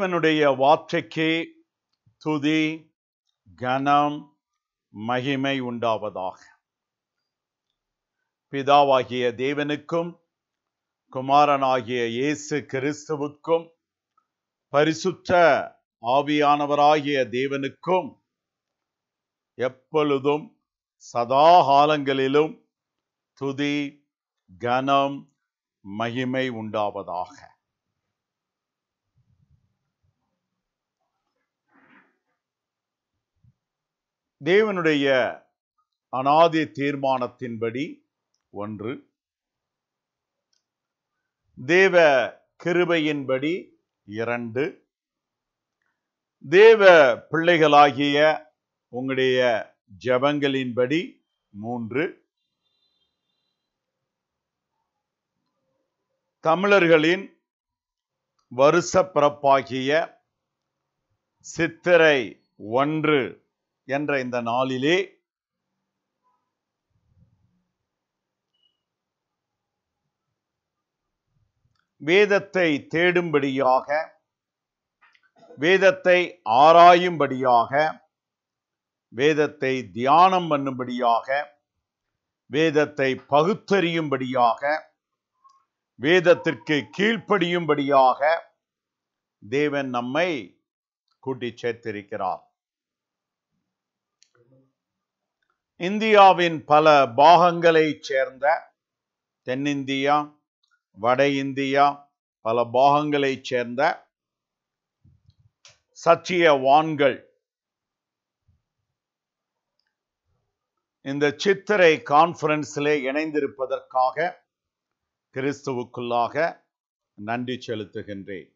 தேவனுடைய வார்த்தைக்கு துதி கனம் மகிமை உண்டாவதாக பிதாவாகிய தேவனுக்கும் குமாரனாகிய இயேசு கிறிஸ்துவுக்கும் பரிசுத்த ஆவியானவராகிய தேவனுக்கும் எப்பொழுதும் சதாகாலங்களிலும் துதி கனம் மகிமை உண்டாவதாக தேவனுடைய அனாதி தீர்மானத்தின்படி ஒன்று தேவ கிருபையின்படி இரண்டு தேவ பிள்ளைகளாகிய உங்களுடைய ஜபங்களின்படி மூன்று தமிழர்களின் வருஷ பிறப்பாகிய சித்திரை ஒன்று என்ற இந்த நாளிலே வேதத்தை தேடும்படியாக வேதத்தை ஆராயும்படியாக வேதத்தை தியானம் பண்ணும்படியாக வேதத்தை பகுத்தறியும்படியாக வேதத்திற்கு கீழ்ப்படியும்படியாக தேவன் நம்மை கூட்டி சேர்த்திருக்கிறார் இந்தியாவின் பல பாகங்களைச் சேர்ந்த தென்னிந்தியா வட இந்தியா பல பாகங்களைச் சேர்ந்த வான்கள் இந்த சித்திரை கான்ஃபரன்ஸிலே இணைந்திருப்பதற்காக கிறிஸ்துவுக்குள்ளாக நன்றி செலுத்துகின்றேன்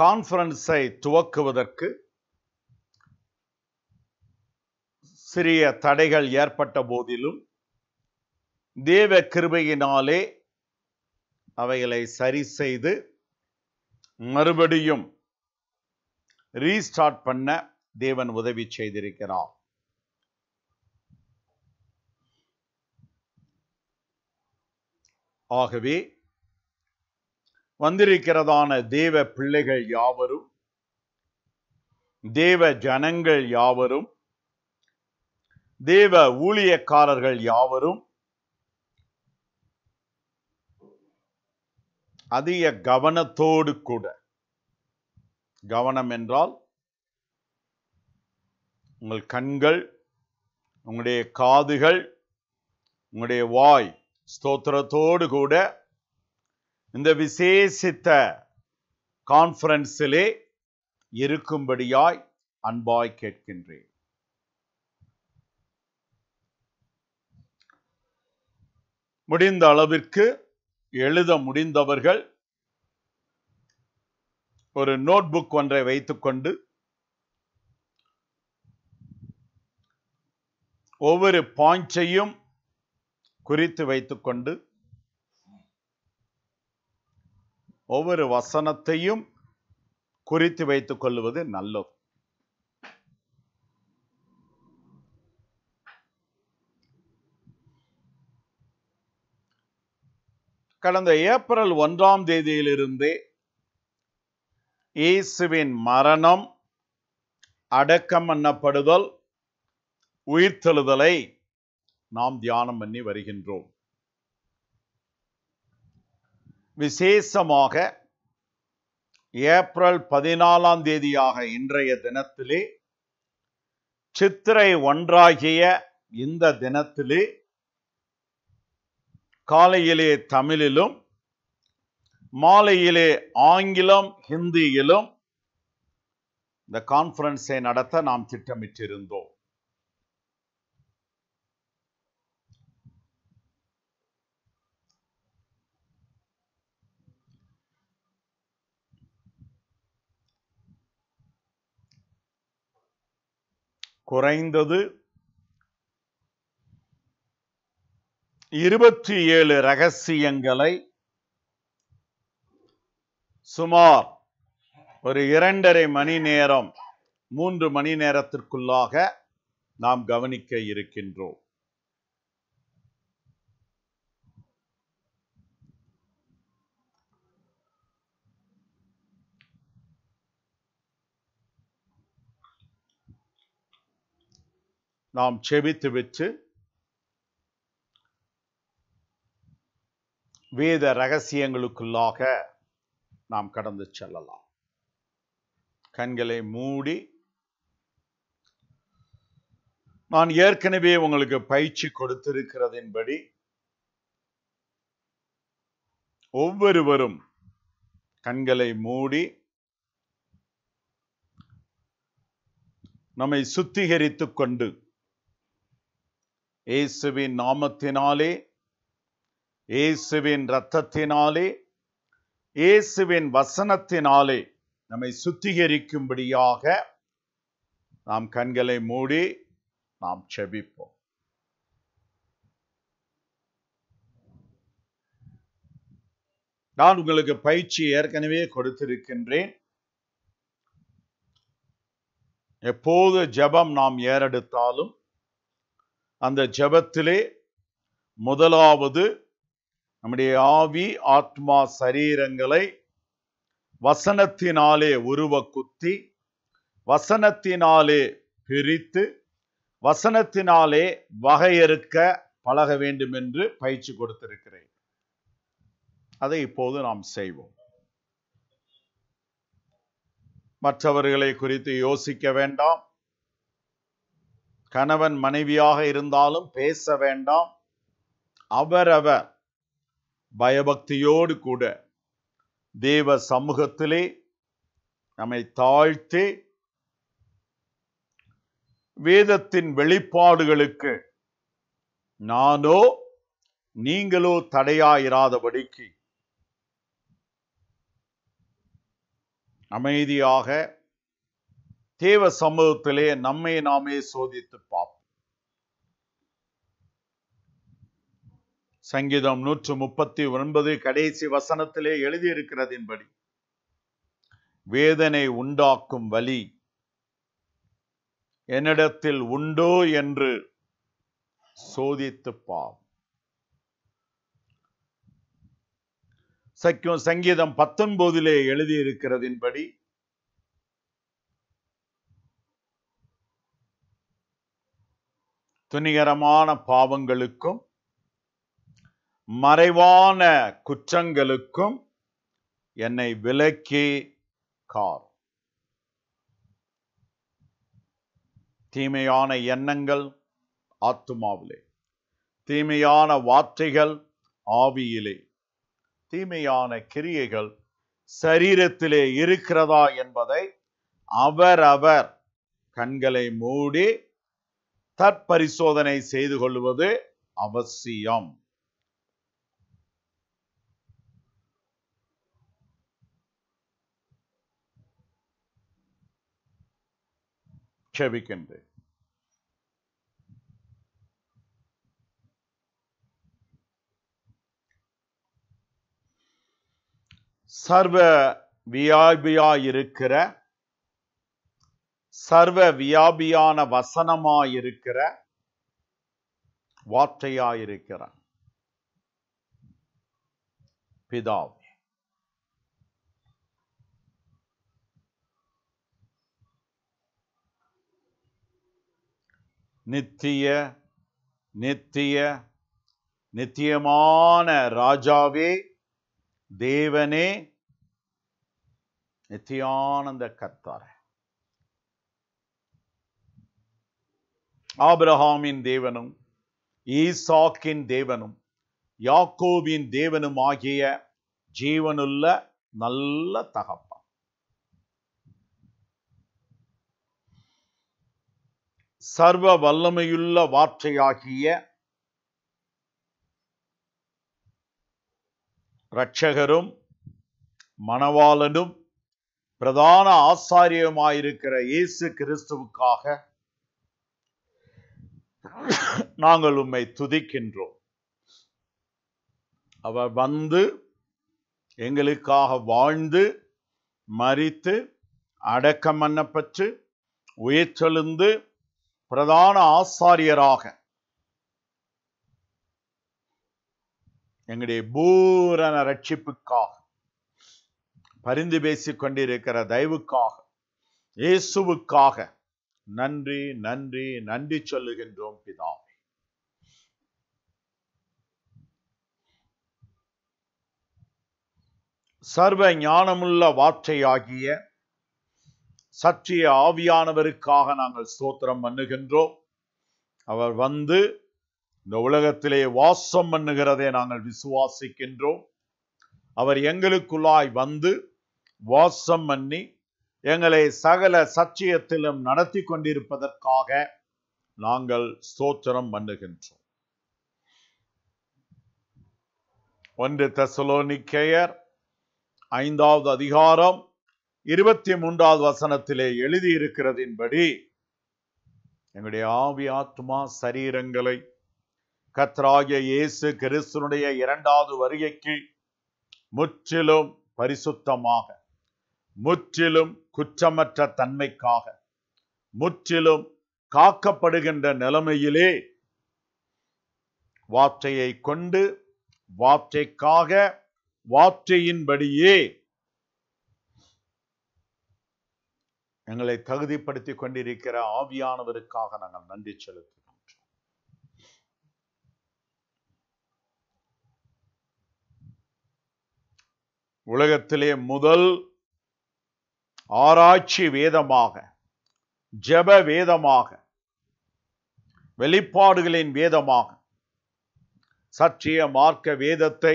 கான்ஃபரன்ஸை துவக்குவதற்கு சிறிய தடைகள் ஏற்பட்ட போதிலும் தேவ கிருபையினாலே அவைகளை சரி செய்து மறுபடியும் ரீஸ்டார்ட் பண்ண தேவன் உதவி செய்திருக்கிறார் ஆகவே வந்திருக்கிறதான தேவ பிள்ளைகள் யாவரும் தேவ ஜனங்கள் யாவரும் தேவ ஊழியக்காரர்கள் யாவரும் அதிக கவனத்தோடு கூட கவனம் என்றால் உங்கள் கண்கள் உங்களுடைய காதுகள் உங்களுடைய வாய் ஸ்தோத்திரத்தோடு கூட இந்த விசேஷித்த கான்ஃபரன்ஸிலே இருக்கும்படியாய் அன்பாய் கேட்கின்றேன் முடிந்த அளவிற்கு எழுத முடிந்தவர்கள் ஒரு நோட் புக் ஒன்றை வைத்துக்கொண்டு ஒவ்வொரு பாயிண்ட்ஸையும் குறித்து வைத்துக்கொண்டு ஒவ்வொரு வசனத்தையும் குறித்து வைத்துக் கொள்வது நல்லது கடந்த ஏப்ரல் ஒன்றாம் தேதியிலிருந்து இயேசுவின் மரணம் அடக்கம் பண்ணப்படுதல் உயிர்த்தெழுதலை நாம் தியானம் பண்ணி வருகின்றோம் விசேஷமாக ஏப்ரல் பதினாலாம் தேதியாக இன்றைய தினத்திலே சித்திரை ஒன்றாகிய இந்த தினத்திலே காலையிலே தமிழிலும் மாலையிலே ஆங்கிலம் ஹிந்தியிலும் இந்த கான்ஃபரன்ஸை நடத்த நாம் திட்டமிட்டிருந்தோம் குறைந்தது இருபத்தி ஏழு ரகசியங்களை சுமார் ஒரு இரண்டரை மணி நேரம் மூன்று மணி நேரத்திற்குள்ளாக நாம் கவனிக்க இருக்கின்றோம் நாம் செபித்து வச்சு வேத ரகசியங்களுக்குள்ளாக நாம் கடந்து செல்லலாம் கண்களை மூடி நான் ஏற்கனவே உங்களுக்கு பயிற்சி கொடுத்திருக்கிறதின்படி ஒவ்வொருவரும் கண்களை மூடி நம்மை சுத்திகரித்துக் கொண்டு இயேசுவின் நாமத்தினாலே இயேசுவின் இரத்தத்தினாலே இயேசுவின் வசனத்தினாலே நம்மை சுத்திகரிக்கும்படியாக நாம் கண்களை மூடி நாம் செபிப்போம் நான் உங்களுக்கு பயிற்சி ஏற்கனவே கொடுத்திருக்கின்றேன் எப்போது ஜபம் நாம் ஏறெடுத்தாலும் அந்த ஜபத்திலே முதலாவது நம்முடைய ஆவி ஆத்மா சரீரங்களை வசனத்தினாலே உருவ குத்தி வசனத்தினாலே பிரித்து வசனத்தினாலே வகையறுக்க பழக வேண்டும் என்று பயிற்சி கொடுத்திருக்கிறேன் அதை இப்போது நாம் செய்வோம் மற்றவர்களை குறித்து யோசிக்க வேண்டாம் கணவன் மனைவியாக இருந்தாலும் பேச வேண்டாம் அவரவர் பயபக்தியோடு கூட தேவ சமூகத்திலே நம்மை தாழ்த்தி வேதத்தின் வெளிப்பாடுகளுக்கு நானோ நீங்களோ தடையாயிராதபடிக்கு அமைதியாக தேவ சமூகத்திலே நம்மை நாமே சோதித்து பார்ப்போம் சங்கீதம் நூற்று முப்பத்தி ஒன்பது கடைசி வசனத்திலே எழுதியிருக்கிறதின்படி வேதனை உண்டாக்கும் வலி என்னிடத்தில் உண்டோ என்று சோதித்து பார் சக்கியம் சங்கீதம் பத்தொன்பதிலே எழுதியிருக்கிறதின்படி துணிகரமான பாவங்களுக்கும் மறைவான குற்றங்களுக்கும் என்னை விலக்கி கார் தீமையான எண்ணங்கள் ஆத்துமாவிலே தீமையான வார்த்தைகள் ஆவியிலே தீமையான கிரியைகள் சரீரத்திலே இருக்கிறதா என்பதை அவரவர் கண்களை மூடி தற்பரிசோதனை செய்து கொள்வது அவசியம் ക്ഷമിക്കണ്ടേ சர்வ வியாபியாயிருக்கிற சர்வ வியாபியான வசனமாயிருக்கிற வார்த்தையாயிருக்கிற பிதாவே நித்திய நித்திய நித்தியமான ராஜாவே தேவனே நித்தியானந்த கர்த்தாரே ஆபிரஹாமின் தேவனும் ஈசாக்கின் தேவனும் யாக்கோபின் தேவனும் ஆகிய ஜீவனுள்ள நல்ல தகப்பன் சர்வ வல்லமையுள்ள வார்த்தையாகிய இரட்சகரும் மணவாளனும் பிரதான ஆசாரியமாயிருக்கிற இயேசு கிறிஸ்துவுக்காக நாங்கள் உம்மை துதிக்கின்றோம் அவர் வந்து எங்களுக்காக வாழ்ந்து மறித்து அடக்கம் பண்ணப்பட்டு உயிர் செழுந்து பிரதான ஆசாரியராக எங்களுடைய பூரண ரட்சிப்புக்காக பரிந்து பேசிக் கொண்டிருக்கிற தயவுக்காக இயேசுவுக்காக நன்றி நன்றி நன்றி சொல்லுகின்றோம் பிதாவே சர்வ ஞானமுள்ள வார்த்தையாகிய சற்றிய ஆவியானவருக்காக நாங்கள் ஸ்தோத்திரம் பண்ணுகின்றோம் அவர் வந்து இந்த உலகத்திலே வாசம் பண்ணுகிறதை நாங்கள் விசுவாசிக்கின்றோம் அவர் எங்களுக்குள்ளாய் வந்து வாசம் பண்ணி எங்களை சகல சச்சியத்திலும் நடத்தி கொண்டிருப்பதற்காக நாங்கள் ஸ்தோத்திரம் பண்ணுகின்றோம் ஒன்று தெசலோனிக்கேயர் ஐந்தாவது அதிகாரம் இருபத்தி மூன்றாவது வசனத்திலே எழுதியிருக்கிறதின்படி எங்களுடைய ஆவி ஆத்மா சரீரங்களை கத்ராகிய இயேசு கிறிஸ்துனுடைய இரண்டாவது வருகைக்கு முற்றிலும் பரிசுத்தமாக முற்றிலும் குற்றமற்ற தன்மைக்காக முற்றிலும் காக்கப்படுகின்ற நிலைமையிலே வார்த்தையை கொண்டு வார்த்தைக்காக வார்த்தையின்படியே எங்களை தகுதிப்படுத்திக் கொண்டிருக்கிற ஆவியானவருக்காக நாங்கள் நன்றி செலுத்துகின்றோம் உலகத்திலே முதல் ஆராய்ச்சி வேதமாக ஜப வேதமாக வெளிப்பாடுகளின் வேதமாக சற்றிய மார்க்க வேதத்தை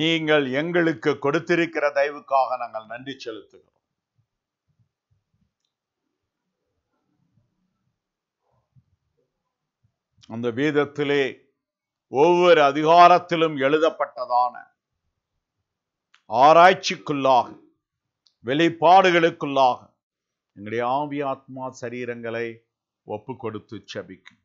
நீங்கள் எங்களுக்கு கொடுத்திருக்கிற தயவுக்காக நாங்கள் நன்றி செலுத்துகிறோம் அந்த வேதத்திலே ஒவ்வொரு அதிகாரத்திலும் எழுதப்பட்டதான ஆராய்ச்சிக்குள்ளாக வெளிப்பாடுகளுக்குள்ளாக எங்களுடைய ஆவி ஆத்மா சரீரங்களை ஒப்பு கொடுத்து செபிக்கின்றோம்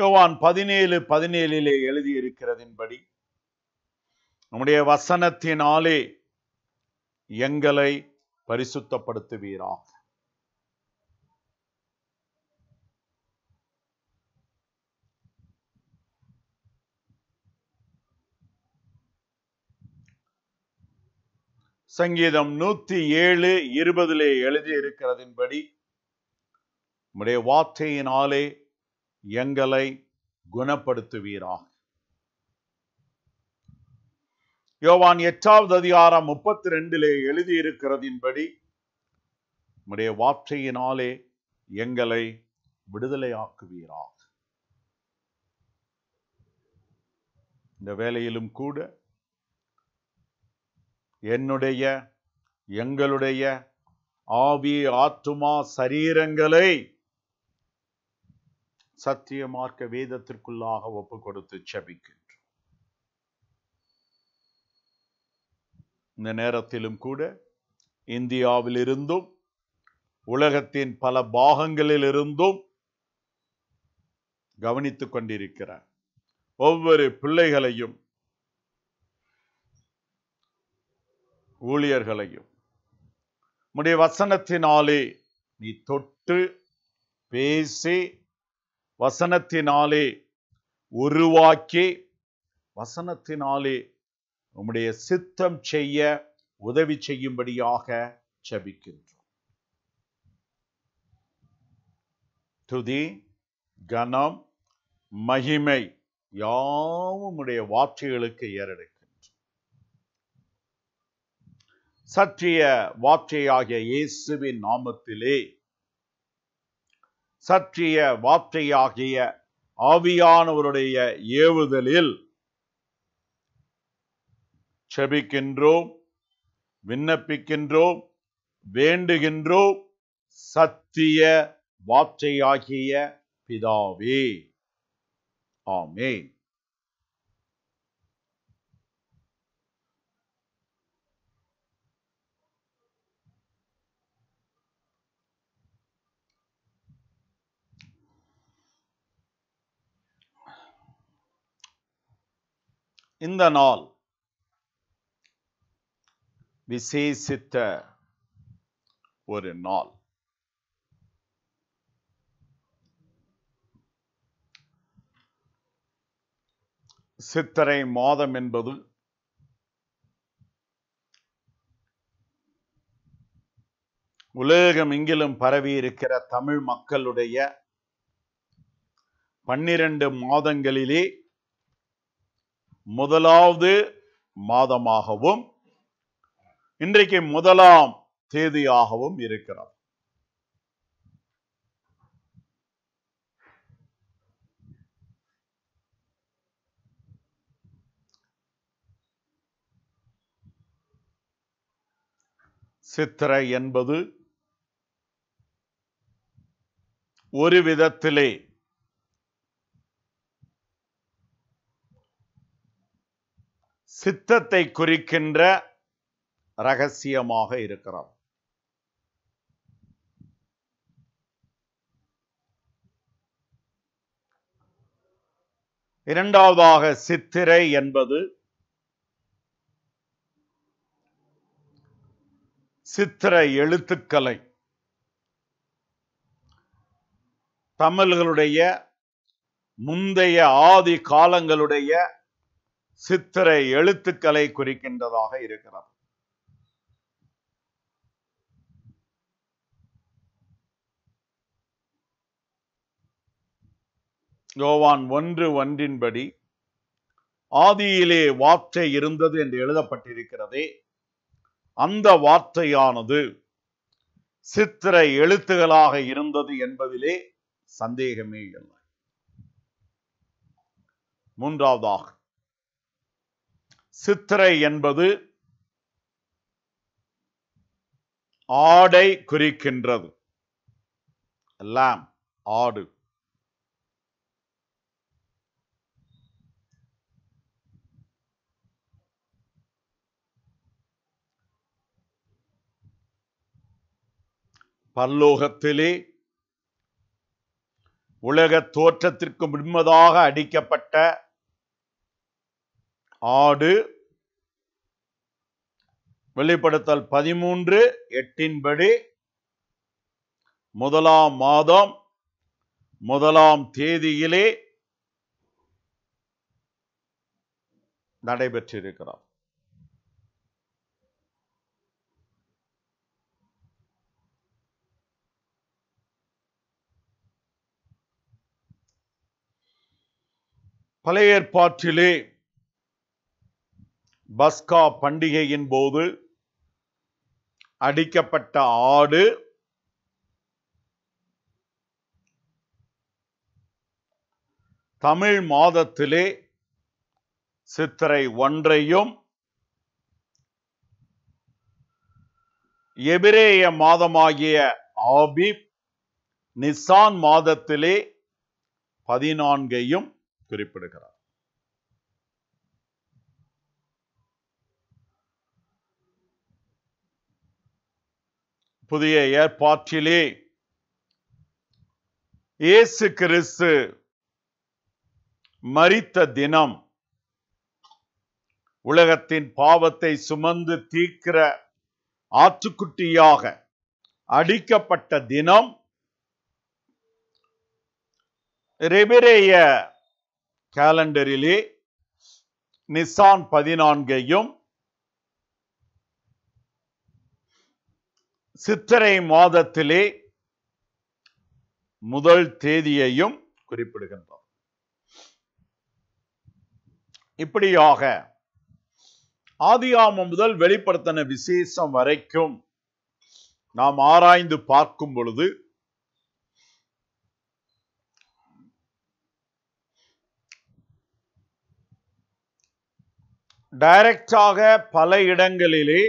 யோவான் பதினேழு பதினேழிலே எழுதியிருக்கிறதின்படி நம்முடைய வசனத்தினாலே எங்களை பரிசுத்தப்படுத்துவீராக சங்கீதம் நூத்தி ஏழு இருபதிலே எழுதி இருக்கிறதின்படி உடைய வார்த்தையினாலே எங்களை குணப்படுத்துவீராக யோவான் எட்டாவது அதிகாரம் முப்பத்தி ரெண்டிலே எழுதியிருக்கிறதின்படி உடைய வார்த்தையினாலே எங்களை விடுதலையாக்குவீராக இந்த வேலையிலும் கூட என்னுடைய எங்களுடைய ஆவி ஆத்துமா சரீரங்களை சத்தியமாக்க வேதத்திற்குள்ளாக ஒப்பு கொடுத்து செபிக்கின்றோம் இந்த நேரத்திலும் கூட இந்தியாவிலிருந்தும் உலகத்தின் பல பாகங்களிலிருந்தும் கவனித்துக் கொண்டிருக்கிறார் ஒவ்வொரு பிள்ளைகளையும் ஊழியர்களையும் உன்னுடைய வசனத்தினாலே நீ தொட்டு பேசி வசனத்தினாலே உருவாக்கி வசனத்தினாலே உம்முடைய சித்தம் செய்ய உதவி செய்யும்படியாக செபிக்கின்றோம் துதி கனம் மகிமை யாவும் உடைய வார்த்தைகளுக்கு ஏறடு சற்றிய வார்த்தையாகிய இயேசுவின் நாமத்திலே சற்றிய வார்த்தையாகிய ஆவியானவருடைய ஏவுதலில் செபிக்கின்றோம் விண்ணப்பிக்கின்றோம் வேண்டுகின்றோம் சத்திய வார்த்தையாகிய பிதாவே ஆமே இந்த நாள் விசேஷித்த ஒரு நாள் சித்தரை மாதம் என்பது உலகம் எங்கிலும் பரவி இருக்கிற தமிழ் மக்களுடைய பன்னிரண்டு மாதங்களிலே முதலாவது மாதமாகவும் இன்றைக்கு முதலாம் தேதியாகவும் இருக்கிறார் சித்திரை என்பது ஒரு விதத்திலே சித்தத்தை குறிக்கின்ற ரகசியமாக இருக்கிறார் இரண்டாவதாக சித்திரை என்பது சித்திர எழுத்துக்கலை தமிழ்களுடைய முந்தைய ஆதி காலங்களுடைய சித்திரை எழுத்துக்களை குறிக்கின்றதாக இருக்கிறது யோவான் ஒன்று ஒன்றின்படி ஆதியிலே வார்த்தை இருந்தது என்று எழுதப்பட்டிருக்கிறதே அந்த வார்த்தையானது சித்திரை எழுத்துகளாக இருந்தது என்பதிலே சந்தேகமே இல்லை மூன்றாவதாக சித்திரை என்பது ஆடை குறிக்கின்றது எல்லாம் ஆடு பல்லோகத்திலே உலக தோற்றத்திற்கு முன்மதாக அடிக்கப்பட்ட ஆடு வெளிப்படுத்தல் பதிமூன்று எட்டின்படி முதலாம் மாதம் முதலாம் தேதியிலே நடைபெற்றிருக்கிறார் பழைய ஏற்பாற்றிலே பஸ்கா பண்டிகையின் போது அடிக்கப்பட்ட ஆடு தமிழ் மாதத்திலே சித்திரை ஒன்றையும் எபிரேய மாதமாகிய ஆபிப் நிசான் மாதத்திலே பதினான்கையும் குறிப்பிடுகிறார் புதிய ஏற்பாட்டிலே இயேசு கிறிஸ்து மறித்த தினம் உலகத்தின் பாவத்தை சுமந்து தீர்க்கிற ஆற்றுக்குட்டியாக அடிக்கப்பட்ட தினம் ரெபிரேய கேலண்டரிலே நிசான் பதினான்கையும் சித்திரை மாதத்திலே முதல் தேதியையும் குறிப்பிடுகின்றோம் இப்படியாக ஆதியாமம் முதல் வெளிப்படுத்தின விசேஷம் வரைக்கும் நாம் ஆராய்ந்து பார்க்கும் பொழுது டைரக்டாக பல இடங்களிலே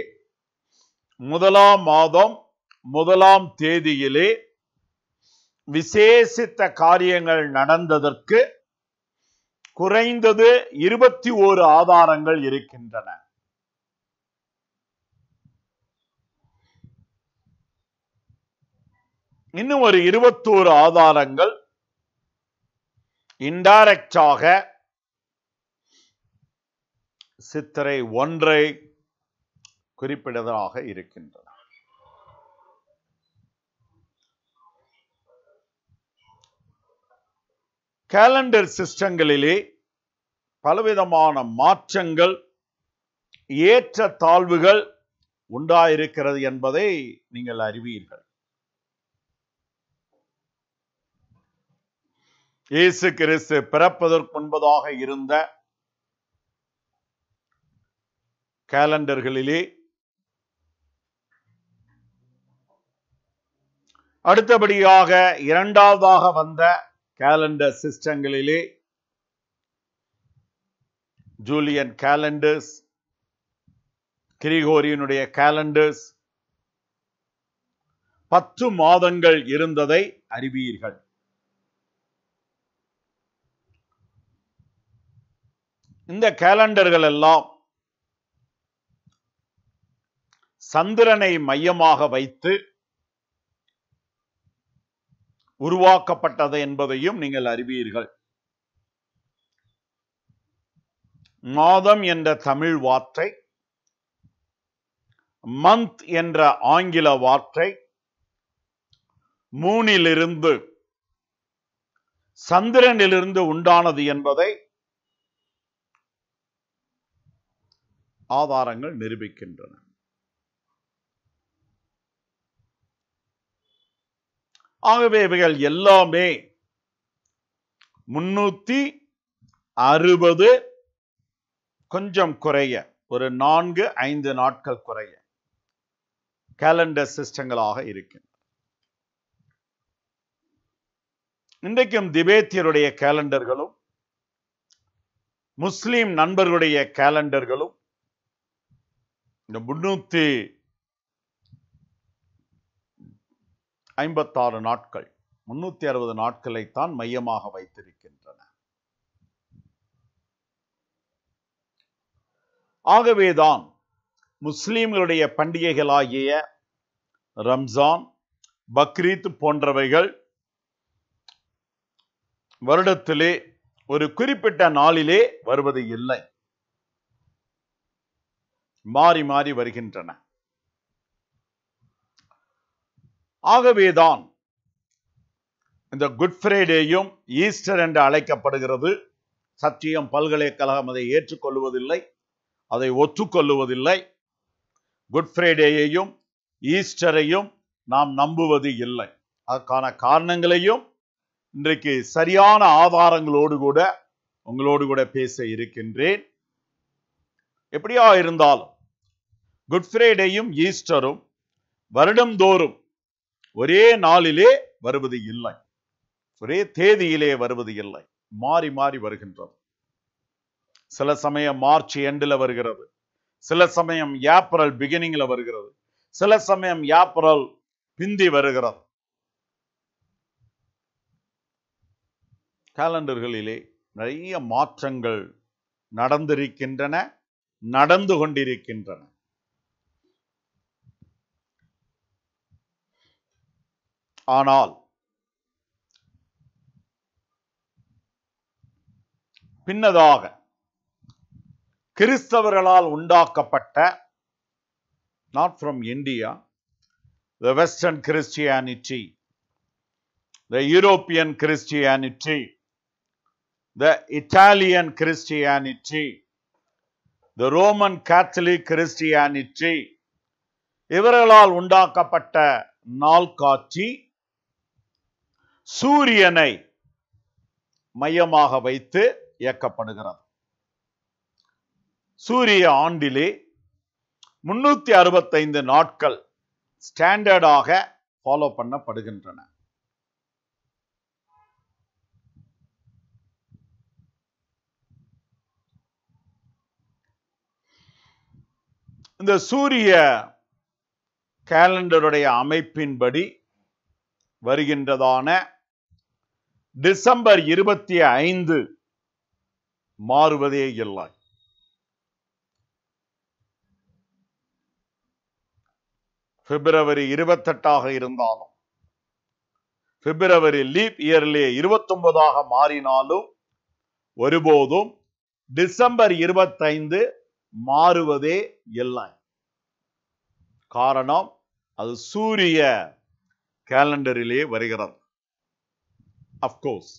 முதலாம் மாதம் முதலாம் தேதியிலே விசேஷித்த காரியங்கள் நடந்ததற்கு குறைந்தது இருபத்தி ஓரு ஆதாரங்கள் இருக்கின்றன இன்னும் ஒரு இருபத்தோரு ஆதாரங்கள் இன்டைரக்டாக சித்திரை ஒன்றை குறிப்பிடதாக இருக்கின்றன கேலண்டர் சிஸ்டங்களிலே பலவிதமான மாற்றங்கள் ஏற்ற தாழ்வுகள் உண்டாயிருக்கிறது என்பதை நீங்கள் அறிவீர்கள் இயேசு கிறிஸ்து பிறப்பதற்கு முன்பதாக இருந்த கேலண்டர்களிலே அடுத்தபடியாக இரண்டாவதாக வந்த கேலண்டர் சிஸ்டங்களிலே ஜூலியன் கேலண்டர்ஸ் கிரிகோரியனுடைய கேலண்டர்ஸ் பத்து மாதங்கள் இருந்ததை அறிவீர்கள் இந்த கேலண்டர்கள் எல்லாம் சந்திரனை மையமாக வைத்து உருவாக்கப்பட்டது என்பதையும் நீங்கள் அறிவீர்கள் மாதம் என்ற தமிழ் வார்த்தை மந்த் என்ற ஆங்கில வார்த்தை மூனிலிருந்து சந்திரனிலிருந்து உண்டானது என்பதை ஆதாரங்கள் நிரூபிக்கின்றன ஆகவே இவைகள் எல்லாமே முன்னூத்தி அறுபது கொஞ்சம் குறைய ஒரு நான்கு ஐந்து நாட்கள் குறைய கேலண்டர் சிஸ்டங்களாக இருக்கு இன்றைக்கும் திபேத்தியருடைய கேலண்டர்களும் முஸ்லீம் நண்பர்களுடைய கேலண்டர்களும் இந்த முன்னூத்தி ஐம்பத்தாறு நாட்கள் முன்னூத்தி அறுபது நாட்களைத்தான் மையமாக வைத்திருக்கின்றன ஆகவேதான் முஸ்லீம்களுடைய பண்டிகைகளாகிய ரம்ஜான் பக்ரீத் போன்றவைகள் வருடத்திலே ஒரு குறிப்பிட்ட நாளிலே வருவது இல்லை மாறி மாறி வருகின்றன ஆகவேதான் இந்த குட் ஃப்ரைடேயும் ஈஸ்டர் என்று அழைக்கப்படுகிறது சத்தியம் பல்கலைக்கழகம் அதை ஏற்றுக்கொள்வதில்லை அதை ஒத்துக்கொள்ளுவதில்லை குட் ஃப்ரைடேயையும் ஈஸ்டரையும் நாம் நம்புவது இல்லை அதற்கான காரணங்களையும் இன்றைக்கு சரியான ஆதாரங்களோடு கூட உங்களோடு கூட பேச இருக்கின்றேன் எப்படியா இருந்தாலும் குட் ஃப்ரைடேயும் ஈஸ்டரும் வருடம்தோறும் ஒரே நாளிலே வருவது இல்லை ஒரே தேதியிலே வருவது இல்லை மாறி மாறி வருகின்றது சில சமயம் மார்ச் எண்டில் வருகிறது சில சமயம் ஏப்ரல் பிகினிங்ல வருகிறது சில சமயம் ஏப்ரல் பிந்தி வருகிறது கேலண்டர்களிலே நிறைய மாற்றங்கள் நடந்திருக்கின்றன நடந்து கொண்டிருக்கின்றன ஆனால் பின்னதாக கிறிஸ்தவர்களால் உண்டாக்கப்பட்ட not from India the western Christianity the European Christianity the Italian Christianity the Roman Catholic Christianity இவர்களால் உண்டாக்கப்பட்ட நாள் காட்சி சூரியனை மையமாக வைத்து இயக்கப்படுகிறது சூரிய ஆண்டிலே முன்னூத்தி அறுபத்தைந்து நாட்கள் ஸ்டாண்டர்டாக ஃபாலோ பண்ணப்படுகின்றன இந்த சூரிய கேலண்டருடைய அமைப்பின்படி வருகின்றதான டிசம்பர் இருபத்தி ஐந்து மாறுவதே இல்லை பிப்ரவரி இருபத்தெட்டாக இருந்தாலும் பிப்ரவரி லீப் இயர்லே இருபத்தொன்பதாக மாறினாலும் ஒருபோதும் டிசம்பர் இருபத்தைந்து மாறுவதே இல்லை காரணம் அது சூரிய கேலண்டரிலே வருகிறது அப்கோர்ஸ்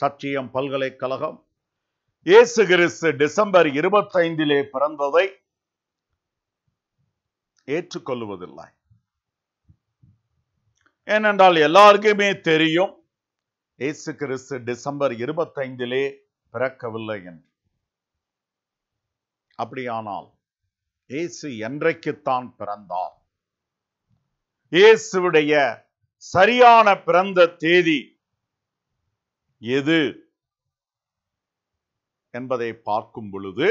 சத்தியம் பல்கலைக்கழகம் இயேசு கிறிஸ்து டிசம்பர் இருபத்தைந்திலே பிறந்ததை ஏற்றுக்கொள்வதில்லை ஏனென்றால் எல்லாருக்குமே தெரியும் இயேசு கிறிஸ்து டிசம்பர் இருபத்தைந்திலே பிறக்கவில்லை என்று அப்படியானால் இயேசு என்றைக்குத்தான் பிறந்தார் இயேசுடைய சரியான பிறந்த தேதி எது என்பதை பார்க்கும் பொழுது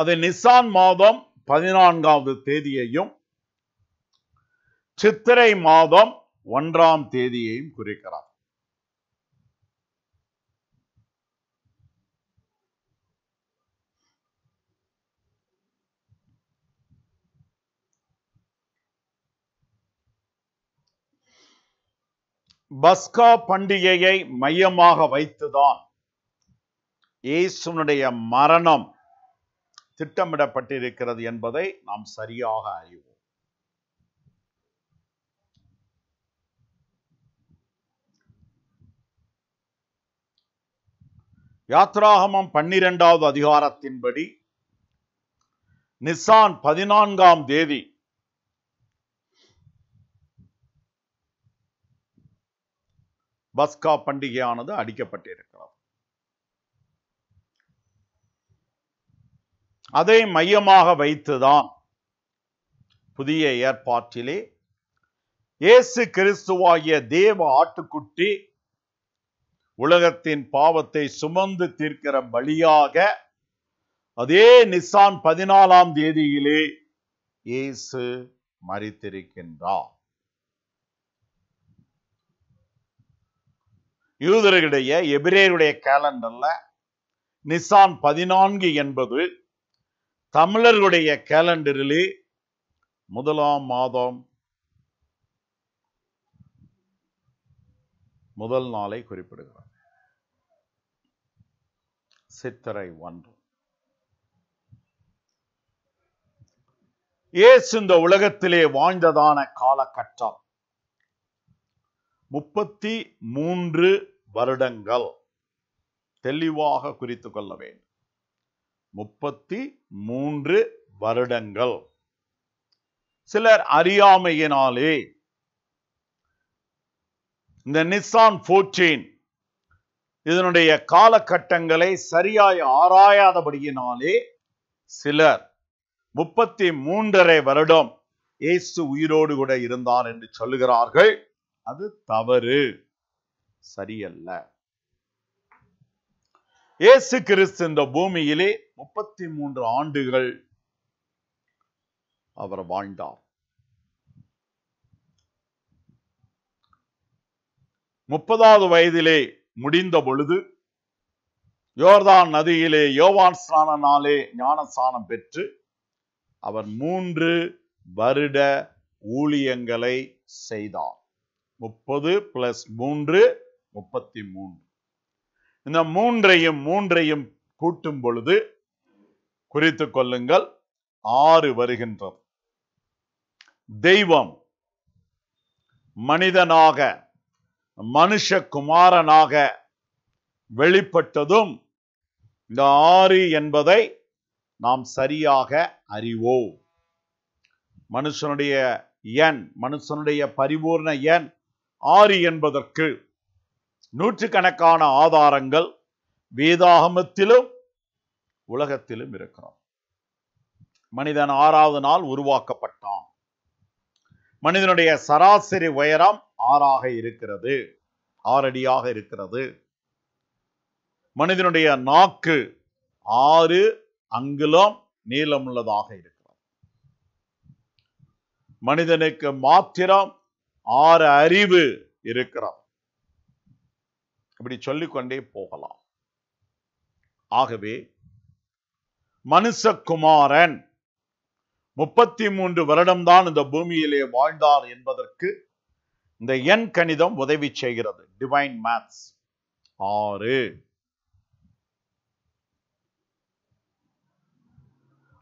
அது நிசான் மாதம் பதினான்காவது தேதியையும் சித்திரை மாதம் ஒன்றாம் தேதியையும் குறிக்கிறார் பஸ்கா பண்டிகையை மையமாக வைத்துதான் ஏசுனுடைய மரணம் திட்டமிடப்பட்டிருக்கிறது என்பதை நாம் சரியாக அறிவோம் யாத்ராகமம் பன்னிரெண்டாவது அதிகாரத்தின்படி நிசான் பதினான்காம் தேதி பஸ்கா பண்டிகையானது அடிக்கப்பட்டிருக்கிறது அதை மையமாக வைத்துதான் புதிய ஏற்பாட்டிலே இயேசு கிறிஸ்துவாகிய தேவ ஆட்டுக்குட்டி உலகத்தின் பாவத்தை சுமந்து தீர்க்கிற வழியாக அதே நிசான் பதினாலாம் தேதியிலே இயேசு மறித்திருக்கின்றார் யூதர்களுடைய எபிரேருடைய கேலண்டர்ல நிசான் பதினான்கு என்பது தமிழர்களுடைய கேலண்டரிலே முதலாம் மாதம் முதல் நாளை குறிப்பிடுகிறார் சித்திரை ஒன்று ஏசு இந்த உலகத்திலே வாழ்ந்ததான காலகட்டம் முப்பத்தி மூன்று வருடங்கள் தெளிவாக குறித்து கொள்ள வேண்டும் முப்பத்தி மூன்று வருடங்கள் சிலர் அறியாமையினாலே இந்த நிசான் போர்டீன் இதனுடைய காலகட்டங்களை சரியாய் ஆராயாதபடியினாலே சிலர் முப்பத்தி மூன்றரை வருடம் இயேசு உயிரோடு கூட இருந்தார் என்று சொல்லுகிறார்கள் அது தவறு சரியல்ல இயேசு கிறிஸ்து இந்த பூமியிலே முப்பத்தி மூன்று ஆண்டுகள் அவர் வாழ்ந்தார் முப்பதாவது வயதிலே முடிந்த பொழுது யோர்தான் நதியிலே யோவான் ஞான ஞானஸ்நானம் பெற்று அவர் மூன்று வருட ஊழியங்களை செய்தார் முப்பது பிளஸ் மூன்று முப்பத்தி மூன்று இந்த மூன்றையும் மூன்றையும் கூட்டும் பொழுது குறித்து கொள்ளுங்கள் ஆறு வருகின்றது தெய்வம் மனிதனாக மனுஷகுமாரனாக வெளிப்பட்டதும் இந்த ஆறு என்பதை நாம் சரியாக அறிவோம் மனுஷனுடைய எண் மனுஷனுடைய பரிபூர்ண எண் ஆறு என்பதற்கு நூற்றுக்கணக்கான ஆதாரங்கள் வேதாகமத்திலும் உலகத்திலும் இருக்கிறோம் மனிதன் ஆறாவது நாள் உருவாக்கப்பட்டான் மனிதனுடைய சராசரி உயரம் ஆறாக இருக்கிறது ஆறடியாக இருக்கிறது மனிதனுடைய நாக்கு ஆறு அங்குலம் நீளமுள்ளதாக இருக்கிறது மனிதனுக்கு மாத்திரம் ஆறு அறிவு இருக்கிறது இப்படி சொல்லிக்கொண்டே போகலாம் ஆகவே மனுஷகுமாரன் முப்பத்தி மூன்று வருடம்தான் இந்த பூமியிலே வாழ்ந்தார் என்பதற்கு இந்த எண் கணிதம் உதவி செய்கிறது டிவைன் மேத்ஸ் ஆறு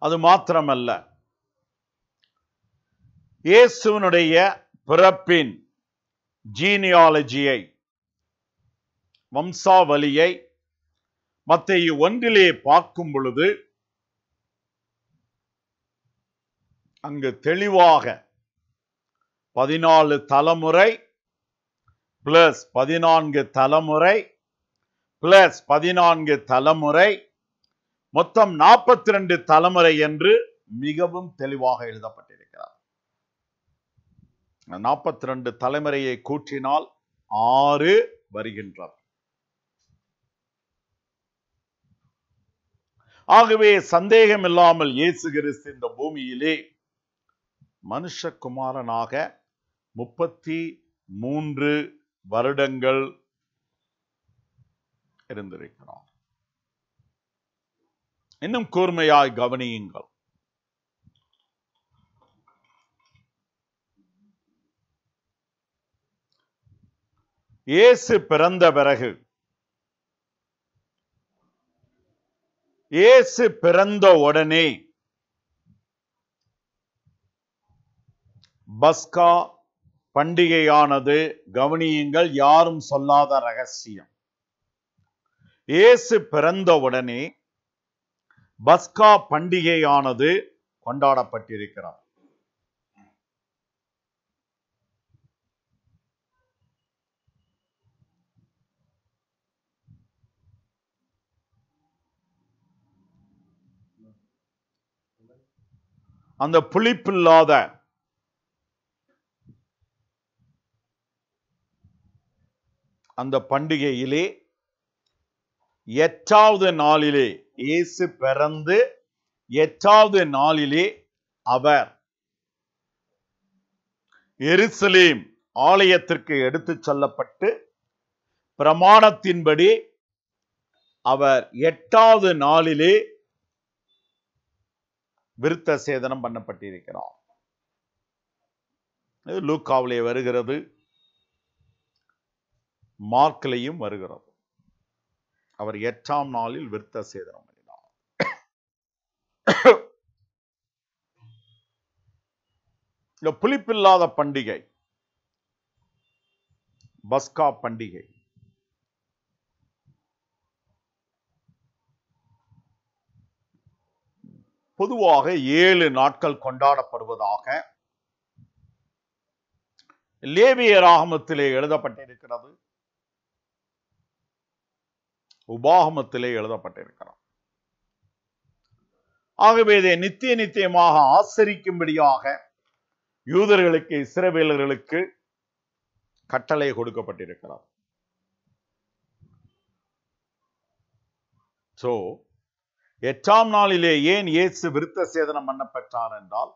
அது மாத்திரமல்ல இயேசுவனுடைய பிறப்பின் ஜீனியாலஜியை வம்சாவளியை மத்திய ஒன்றிலே பார்க்கும் பொழுது அங்கு தெளிவாக பதினாலு தலைமுறை பிளஸ் பதினான்கு தலைமுறை பிளஸ் பதினான்கு தலைமுறை மொத்தம் நாற்பத்தி ரெண்டு தலைமுறை என்று மிகவும் தெளிவாக எழுதப்பட்டிருக்கிறார் நாற்பத்தி ரெண்டு தலைமுறையை கூற்றினால் ஆறு வருகின்றார் ஆகவே சந்தேகம் இல்லாமல் இயேசு கிறிஸ்து இந்த பூமியிலே மனுஷகுமாரனாக முப்பத்தி மூன்று வருடங்கள் இருந்திருக்கிறார் இன்னும் கூர்மையாய் கவனியுங்கள் இயேசு பிறந்த பிறகு இயேசு பிறந்த உடனே பஸ்கா பண்டிகையானது கவனியுங்கள் யாரும் சொல்லாத ரகசியம் இயேசு பிறந்த உடனே பஸ்கா பண்டிகையானது கொண்டாடப்பட்டிருக்கிறார் அந்த புளிப்பில்லாத அந்த பண்டிகையிலே எட்டாவது நாளிலே இயேசு பிறந்து எட்டாவது நாளிலே அவர் எருசலேம் ஆலயத்திற்கு எடுத்து செல்லப்பட்டு பிரமாணத்தின்படி அவர் எட்டாவது நாளிலே விருத்த சேதனம் பண்ணப்பட்டிருக்கிறோம் இது லூக்காவிலே வருகிறது மார்க்கிலையும் வருகிறது அவர் எட்டாம் நாளில் விருத்த சேதனம் பண்ணினார் இந்த புளிப்பில்லாத பண்டிகை பஸ்கா பண்டிகை பொதுவாக ஏழு நாட்கள் கொண்டாடப்படுவதாக லேவியர் ஆகமத்திலே எழுதப்பட்டிருக்கிறது உபாகமத்திலே எழுதப்பட்டிருக்கிறது ஆகவே இதை நித்திய நித்தியமாக ஆசரிக்கும்படியாக யூதர்களுக்கு இஸ்ரவேலர்களுக்கு கட்டளை கொடுக்கப்பட்டிருக்கிறார் சோ எட்டாம் நாளிலே ஏன் இயேசு விருத்த சேதனம் பண்ணப்பட்டார் என்றால்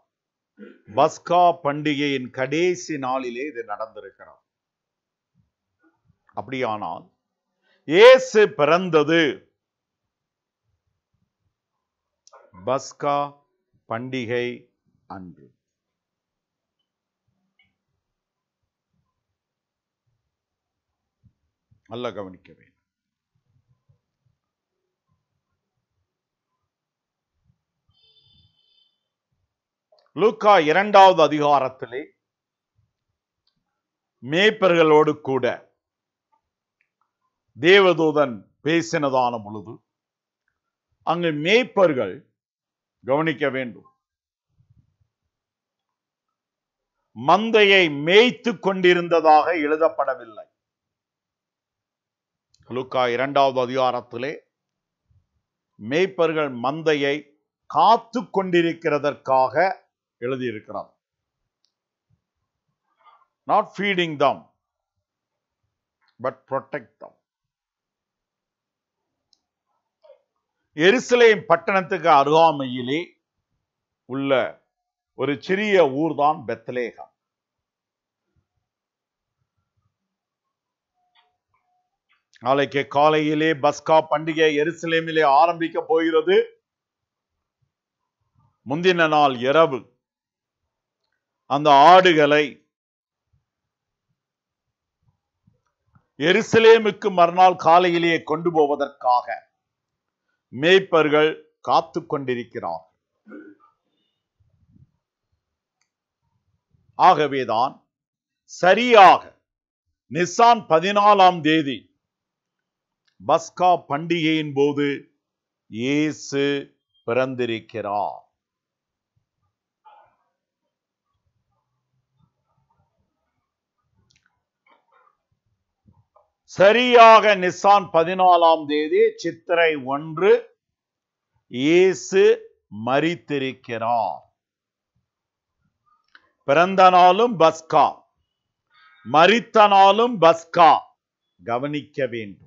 பஸ்கா பண்டிகையின் கடைசி நாளிலே இது நடந்திருக்கிறார் அப்படியானால் இயேசு பிறந்தது பஸ்கா பண்டிகை அன்று நல்லா கவனிக்கவே லூக்கா இரண்டாவது அதிகாரத்திலே மேய்ப்பர்களோடு கூட தேவதூதன் பேசினதான பொழுது அங்கு மேய்ப்பர்கள் கவனிக்க வேண்டும் மந்தையை மேய்த்து கொண்டிருந்ததாக எழுதப்படவில்லை லுக்கா இரண்டாவது அதிகாரத்திலே மேய்ப்பர்கள் மந்தையை காத்து கொண்டிருக்கிறதற்காக எழுதியிருக்கிறார் not feeding them but protect them எருசலேம் பட்டணத்துக்கு அருகாமையிலே உள்ள ஒரு சிறிய ஊர்தான் பெத்லேகம் நாளைக்கு காலையிலே பஸ்கா பண்டிகை எருசலேமிலே ஆரம்பிக்க போகிறது முந்தின நாள் இரவு அந்த ஆடுகளை எருசலேமுக்கு மறுநாள் காலையிலேயே கொண்டு போவதற்காக மேய்ப்பர்கள் காத்து கொண்டிருக்கிறார் ஆகவேதான் சரியாக நிசான் பதினாலாம் தேதி பஸ்கா பண்டிகையின் போது இயேசு பிறந்திருக்கிறார் சரியாக நிசான் பதினாலாம் தேதி சித்திரை ஒன்று இயேசு மறித்திருக்கிறார் பிறந்த நாளும் பஸ்கா மறித்த நாளும் பஸ்கா கவனிக்க வேண்டும்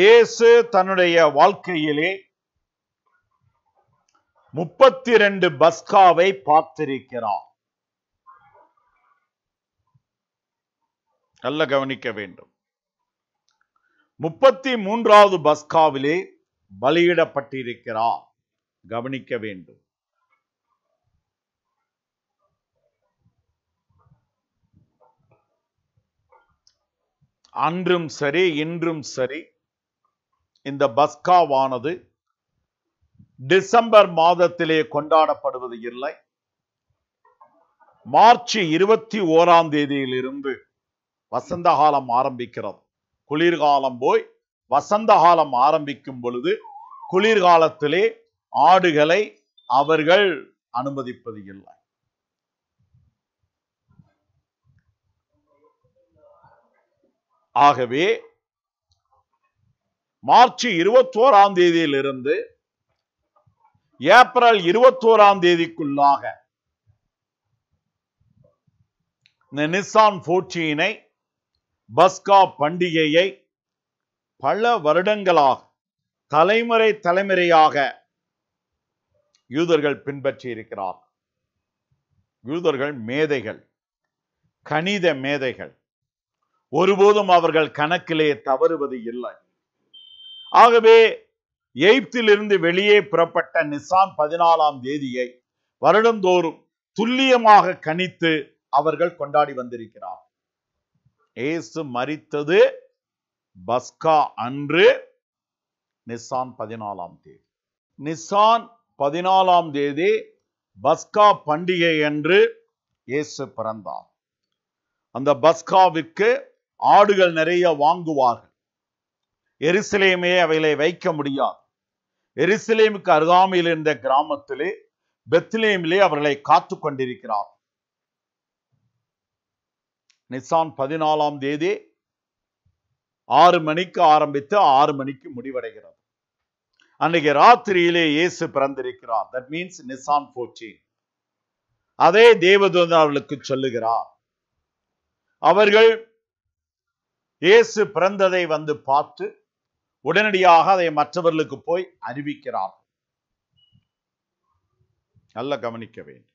இயேசு தன்னுடைய வாழ்க்கையிலே முப்பத்தி ரெண்டு பஸ்காவை பார்த்திருக்கிறார் நல்ல கவனிக்க வேண்டும் முப்பத்தி மூன்றாவது பஸ்காவிலே பலியிடப்பட்டிருக்கிறார் கவனிக்க வேண்டும் அன்றும் சரி இன்றும் சரி இந்த பஸ்காவானது டிசம்பர் மாதத்திலே கொண்டாடப்படுவது இல்லை மார்ச் இருபத்தி ஓராம் தேதியிலிருந்து வசந்த காலம் ஆரம்பிக்கிறது குளிர்காலம் போய் வசந்த காலம் ஆரம்பிக்கும் பொழுது குளிர்காலத்திலே ஆடுகளை அவர்கள் அனுமதிப்பது இல்லை ஆகவே மார்ச் இருபத்தோராம் தேதியிலிருந்து ஏப்ரல் இருபத்தோராம் தேதிக்குள்ளாக இந்த நிசான் போர்ட்டியினை பஸ்கா பண்டிகையை பல வருடங்களாக தலைமுறை தலைமுறையாக யூதர்கள் பின்பற்றி இருக்கிறார் யூதர்கள் மேதைகள் கணித மேதைகள் ஒருபோதும் அவர்கள் கணக்கிலே தவறுவது இல்லை ஆகவே எய்ப்திலிருந்து வெளியே புறப்பட்ட நிசான் பதினாலாம் தேதியை வருடந்தோறும் துல்லியமாக கணித்து அவர்கள் கொண்டாடி வந்திருக்கிறார் ஏசு மறித்தது பஸ்கா அன்று நிசான் பதினாலாம் தேதி நிசான் பதினாலாம் தேதி பஸ்கா பண்டிகை என்று இயேசு பிறந்தார் அந்த பஸ்காவிற்கு ஆடுகள் நிறைய வாங்குவார்கள் எருசலேமே அவைகளை வைக்க முடியாது எருசலேமுக்கு அருகாமையில் இருந்த கிராமத்திலே பெத்லேமிலே அவர்களை காத்து கொண்டிருக்கிறார் நிசான் பதினாலாம் தேதி ஆறு மணிக்கு ஆரம்பித்து ஆறு மணிக்கு முடிவடைகிறது அன்னைக்கு ராத்திரியிலே இயேசு பிறந்திருக்கிறார் தட் மீன்ஸ் நிசான் போர்டீன் அதே தேவதூதன் அவர்களுக்கு சொல்லுகிறார் அவர்கள் இயேசு பிறந்ததை வந்து பார்த்து உடனடியாக அதை மற்றவர்களுக்கு போய் அறிவிக்கிறார் நல்ல கவனிக்க வேண்டும்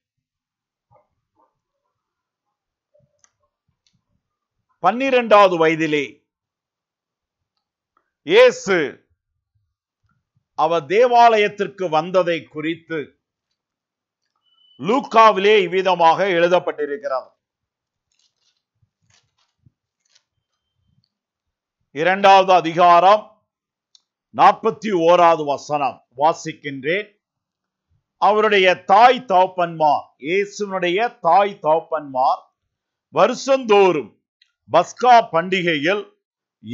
பன்னிரெண்டாவது வயதிலே இயேசு அவர் தேவாலயத்திற்கு வந்ததை குறித்து லூக்காவிலே இவ்விதமாக எழுதப்பட்டிருக்கிறார் இரண்டாவது அதிகாரம் நாற்பத்தி ஓராவது வசனம் வாசிக்கின்றேன் அவருடைய தாய் தாப்பன்மார் இயேசுனுடைய தாய் தாப்பன்மார் வருஷந்தோறும் பஸ்கா பண்டிகையில்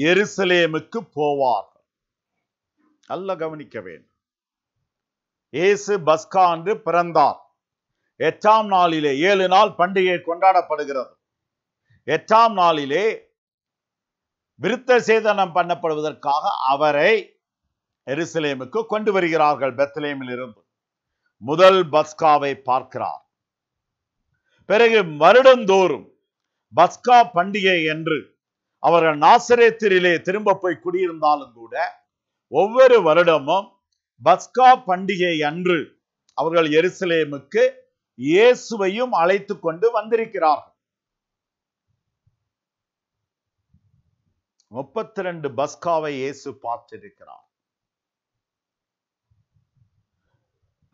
எருசலேமுக்கு போவார் நல்ல கவனிக்க வேண்டும் இயேசு பஸ்கா என்று பிறந்தார் எட்டாம் நாளிலே ஏழு நாள் பண்டிகை கொண்டாடப்படுகிறது எட்டாம் நாளிலே விருத்த சேதனம் பண்ணப்படுவதற்காக அவரை எருசலேமுக்கு கொண்டு வருகிறார்கள் பெத்தலேமில் இருந்து முதல் பஸ்காவை பார்க்கிறார் பிறகு வருடந்தோறும் பஸ்கா பண்டிகை என்று அவர்கள் நாசரேத்திரிலே திரும்ப போய் குடியிருந்தாலும் கூட ஒவ்வொரு வருடமும் பஸ்கா பண்டிகை அன்று அவர்கள் எருசலேமுக்கு இயேசுவையும் அழைத்து கொண்டு வந்திருக்கிறார்கள் முப்பத்தி ரெண்டு பஸ்காவை இயேசு பார்த்திருக்கிறார்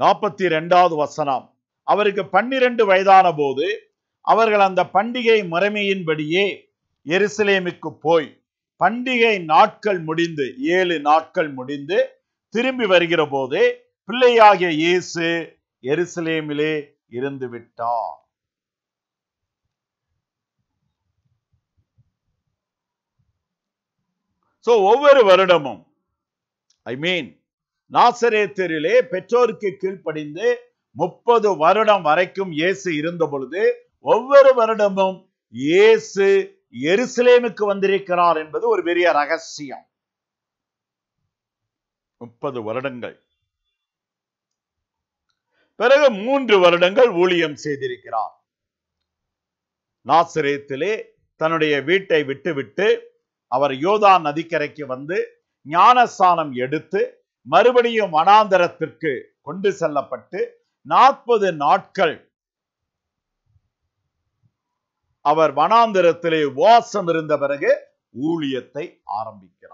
நாற்பத்தி ரெண்டாவது வசனம் அவருக்கு பன்னிரண்டு வயதான போது அவர்கள் அந்த பண்டிகை முறைமையின்படியே எருசலேமுக்கு போய் பண்டிகை நாட்கள் முடிந்து ஏழு நாட்கள் முடிந்து திரும்பி வருகிற போது பிள்ளையாகிய இயேசு எருசலேமிலே இருந்து விட்டார் ஸோ ஒவ்வொரு வருடமும் ஐ மீன் நாசரேத்தரிலே பெற்றோருக்கு கீழ்ப்படிந்து முப்பது வருடம் வரைக்கும் இயேசு இருந்த பொழுது ஒவ்வொரு வருடமும் இயேசு எருசலேமுக்கு வந்திருக்கிறார் என்பது ஒரு பெரிய ரகசியம் முப்பது வருடங்கள் பிறகு மூன்று வருடங்கள் ஊழியம் செய்திருக்கிறார் நாசிரியத்திலே தன்னுடைய வீட்டை விட்டுவிட்டு அவர் யோதா நதிக்கரைக்கு வந்து ஞானஸ்தானம் எடுத்து மறுபடியும் வனாந்தரத்திற்கு கொண்டு செல்லப்பட்டு நாற்பது நாட்கள் அவர் வனாந்தரத்திலே வாசம் இருந்த பிறகு ஊழியத்தை ஆரம்பிக்கிறார்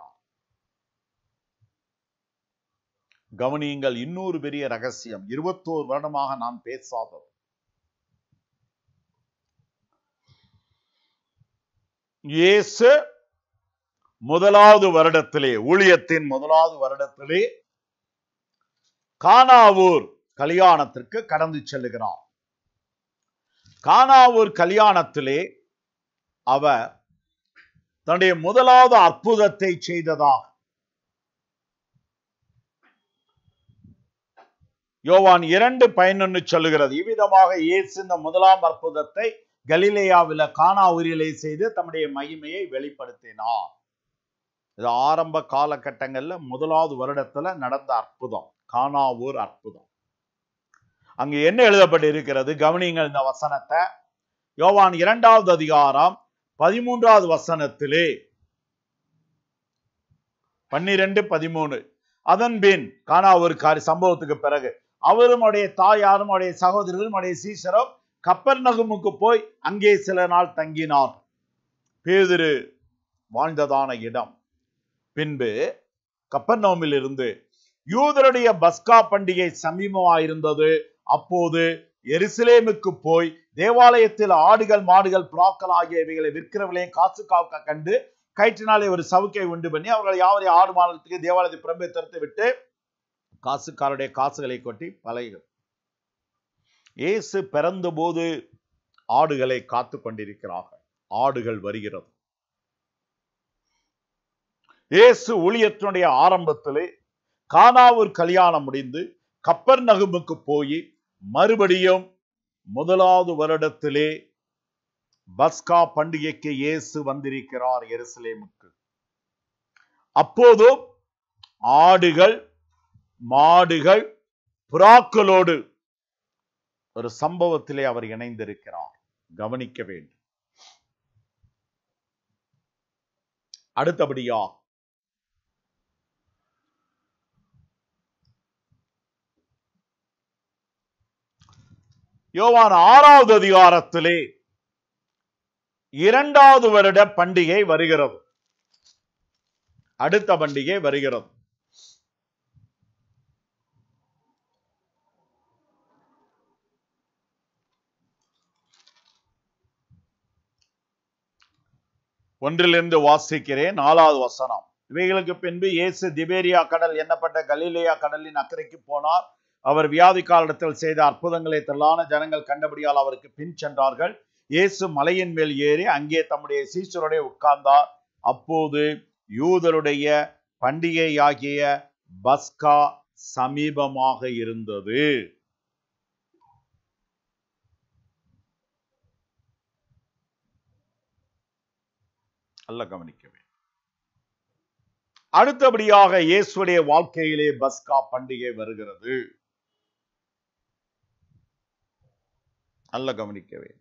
கவனியுங்கள் இன்னொரு பெரிய ரகசியம் இருபத்தோரு வருடமாக நான் பேசாதது இயேசு முதலாவது வருடத்திலே ஊழியத்தின் முதலாவது வருடத்திலே கானாவூர் கல்யாணத்திற்கு கடந்து செல்லுகிறார் கானாவூர் கல்யாணத்திலே அவர் தன்னுடைய முதலாவது அற்புதத்தை செய்ததாக யோவான் இரண்டு பயனொன்று சொல்லுகிறது இவ்விதமாக இயேசு இந்த முதலாம் அற்புதத்தை கலிலேயாவில கானாவூரிலே செய்து தம்முடைய மகிமையை வெளிப்படுத்தினார் இது ஆரம்ப காலகட்டங்கள்ல முதலாவது வருடத்துல நடந்த அற்புதம் கானாவூர் அற்புதம் அங்கு என்ன எழுதப்பட்டு இருக்கிறது கவனிங்கள் இந்த வசனத்தை யோவான் இரண்டாவது அதிகாரம் பதிமூன்றாவது வசனத்திலே பன்னிரெண்டு பதிமூணு அதன் பின் காணாவூர் காரி சம்பவத்துக்கு பிறகு அவரும் உடைய தாயாரும் உடைய சகோதரரும் உடைய சீசரும் கப்பர் நகுமுக்கு போய் அங்கே சில நாள் தங்கினார் பேதிரு வாழ்ந்ததான இடம் பின்பு கப்பர் இருந்து யூதருடைய பஸ்கா பண்டிகை சமீபமாயிருந்தது அப்போது எருசலேமுக்கு போய் தேவாலயத்தில் ஆடுகள் மாடுகள் புறாக்கள் ஆகிய இவைகளை விற்கிறவர்களையும் காசு காக்க கண்டு கயிற்றினாலே ஒரு சவுக்கை உண்டு பண்ணி அவர்கள் யாவரையும் ஆடு மாநிலத்துக்கு தேவாலயத்தை புறம்பே திறந்து விட்டு காசுக்காரருடைய காசுகளை கொட்டி பழகு இயேசு போது ஆடுகளை காத்து கொண்டிருக்கிறார்கள் ஆடுகள் வருகிறது இயேசு ஊழியத்தினுடைய ஆரம்பத்திலே கானாவூர் கல்யாணம் முடிந்து கப்பர் நகுமுக்கு போய் மறுபடியும் முதலாவது வருடத்திலே பஸ்கா பண்டிகைக்கு இயேசு வந்திருக்கிறார் எருசலேமுக்கு அப்போதும் ஆடுகள் மாடுகள் புறாக்களோடு ஒரு சம்பவத்திலே அவர் இணைந்திருக்கிறார் கவனிக்க வேண்டும் அடுத்தபடியாக யோவான் ஆறாவது அதிகாரத்திலே இரண்டாவது வருட பண்டிகை வருகிறது அடுத்த பண்டிகை வருகிறது ஒன்றிலிருந்து வாசிக்கிறேன் நாலாவது வசனம் இவைகளுக்கு பின்பு இயேசு திபேரியா கடல் என்னப்பட்ட கலிலேயா கடலின் அக்கறைக்கு போனார் அவர் வியாதி காலத்தில் செய்த அற்புதங்களை திரளான ஜனங்கள் கண்டபடியால் அவருக்கு பின் சென்றார்கள் இயேசு மலையின் மேல் ஏறி அங்கே தம்முடைய சீசருடைய உட்கார்ந்தார் அப்போது யூதருடைய பண்டிகையாகிய பஸ்கா சமீபமாக இருந்தது அல்ல கவனிக்க வேண்டும் அடுத்தபடியாக இயேசுடைய வாழ்க்கையிலே பஸ்கா பண்டிகை வருகிறது நல்ல கவனிக்க வேண்டும்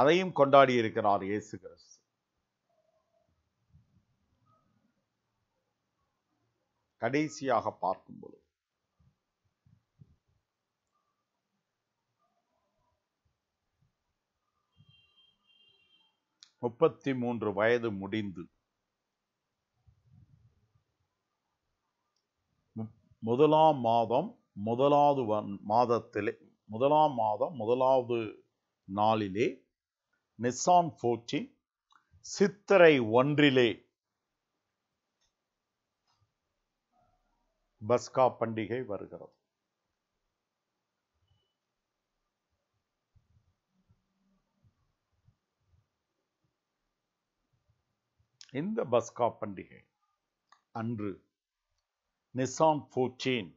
அதையும் கொண்டாடி இருக்கிறார் இயேசு கிறிஸ்து கடைசியாக பார்க்கும் பொழுது முப்பத்தி மூன்று வயது முடிந்து முதலாம் மாதம் முதலாவது மாதத்திலே முதலாம் மாதம் முதலாவது நாளிலே நிசான் ஃபோர்டீன் சித்திரை ஒன்றிலே பஸ்கா பண்டிகை வருகிறது இந்த பஸ்கா பண்டிகை அன்று நிசான் ஃபோர்டீன்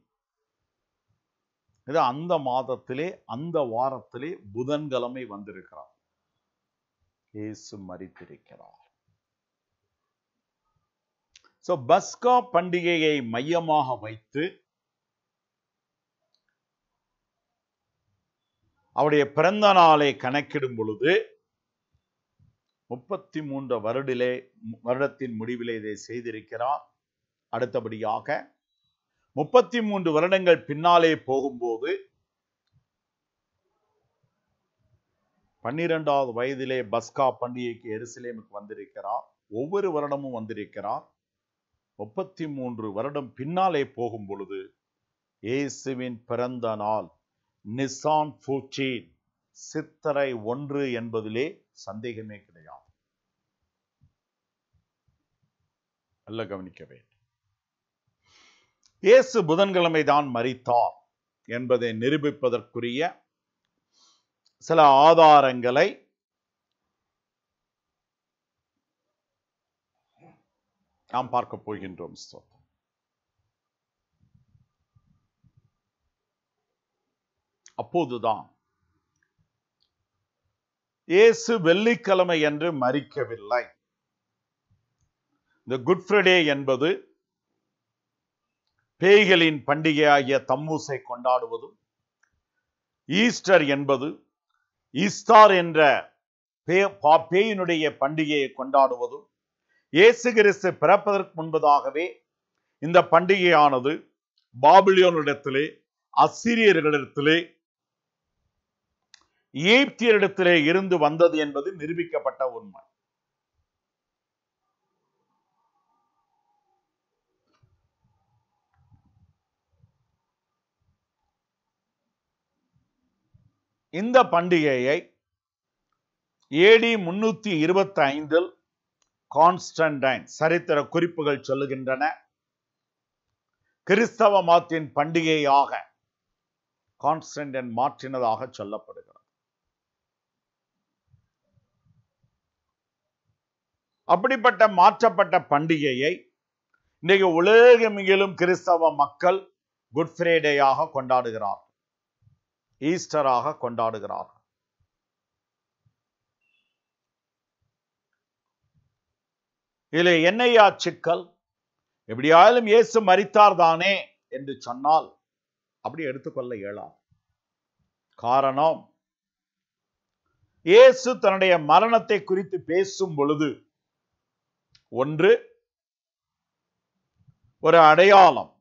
இது அந்த மாதத்திலே அந்த வாரத்திலே புதன்கிழமை வந்திருக்கிறார் இயேசு மறித்திருக்கிறார் ஸோ பஸ்கா பண்டிகையை மையமாக வைத்து அவருடைய பிறந்த நாளை கணக்கிடும் பொழுது முப்பத்தி மூன்று வருடிலே வருடத்தின் முடிவிலே இதை செய்திருக்கிறார் அடுத்தபடியாக முப்பத்தி மூன்று வருடங்கள் பின்னாலே போகும்போது பன்னிரெண்டாவது வயதிலே பஸ்கா பண்டிகைக்கு எருசலேமுக்கு வந்திருக்கிறார் ஒவ்வொரு வருடமும் வந்திருக்கிறார் முப்பத்தி மூன்று வருடம் பின்னாலே போகும் பொழுது இயேசுவின் பிறந்த நாள் நிசான் ஃபூச்சீன் சித்தரை ஒன்று என்பதிலே சந்தேகமே கிடையாது நல்ல கவனிக்க வேண்டும் இயேசு புதன்கிழமை தான் மறித்தார் என்பதை நிரூபிப்பதற்குரிய சில ஆதாரங்களை நாம் பார்க்க போகின்றோம் அப்போதுதான் இயேசு வெள்ளிக்கிழமை என்று மறிக்கவில்லை இந்த குட் ஃப்ரைடே என்பது பேய்களின் பண்டிகையாகிய தம்மூசை கொண்டாடுவதும் ஈஸ்டர் என்பது ஈஸ்டார் என்ற பேயினுடைய பண்டிகையை கொண்டாடுவதும் இயேசு கிறிஸ்து பிறப்பதற்கு முன்பதாகவே இந்த பண்டிகையானது பாபிலியோனிடத்திலே அசிரியர்களிடத்திலே ஈப்தியரிடத்திலே இருந்து வந்தது என்பது நிரூபிக்கப்பட்ட உண்மை இந்த பண்டிகையை ஏடி முன்னூத்தி இருபத்தி ஐந்தில் கான்ஸ்டன்டைன் சரித்திர குறிப்புகள் சொல்லுகின்றன கிறிஸ்தவ மாத்தின் பண்டிகையாக கான்ஸ்டன்டைன் மாற்றினதாக சொல்லப்படுகிறது அப்படிப்பட்ட மாற்றப்பட்ட பண்டிகையை இன்றைக்கு உலகமெங்கிலும் கிறிஸ்தவ மக்கள் குட் ஃப்ரைடேயாக கொண்டாடுகிறார் ஈஸ்டராக கொண்டாடுகிறார் இதில் என்னையா சிக்கல் எப்படியாலும் இயேசு மறித்தார் தானே என்று சொன்னால் அப்படி எடுத்துக்கொள்ள இயலாம் காரணம் இயேசு தன்னுடைய மரணத்தை குறித்து பேசும் பொழுது ஒன்று ஒரு அடையாளம்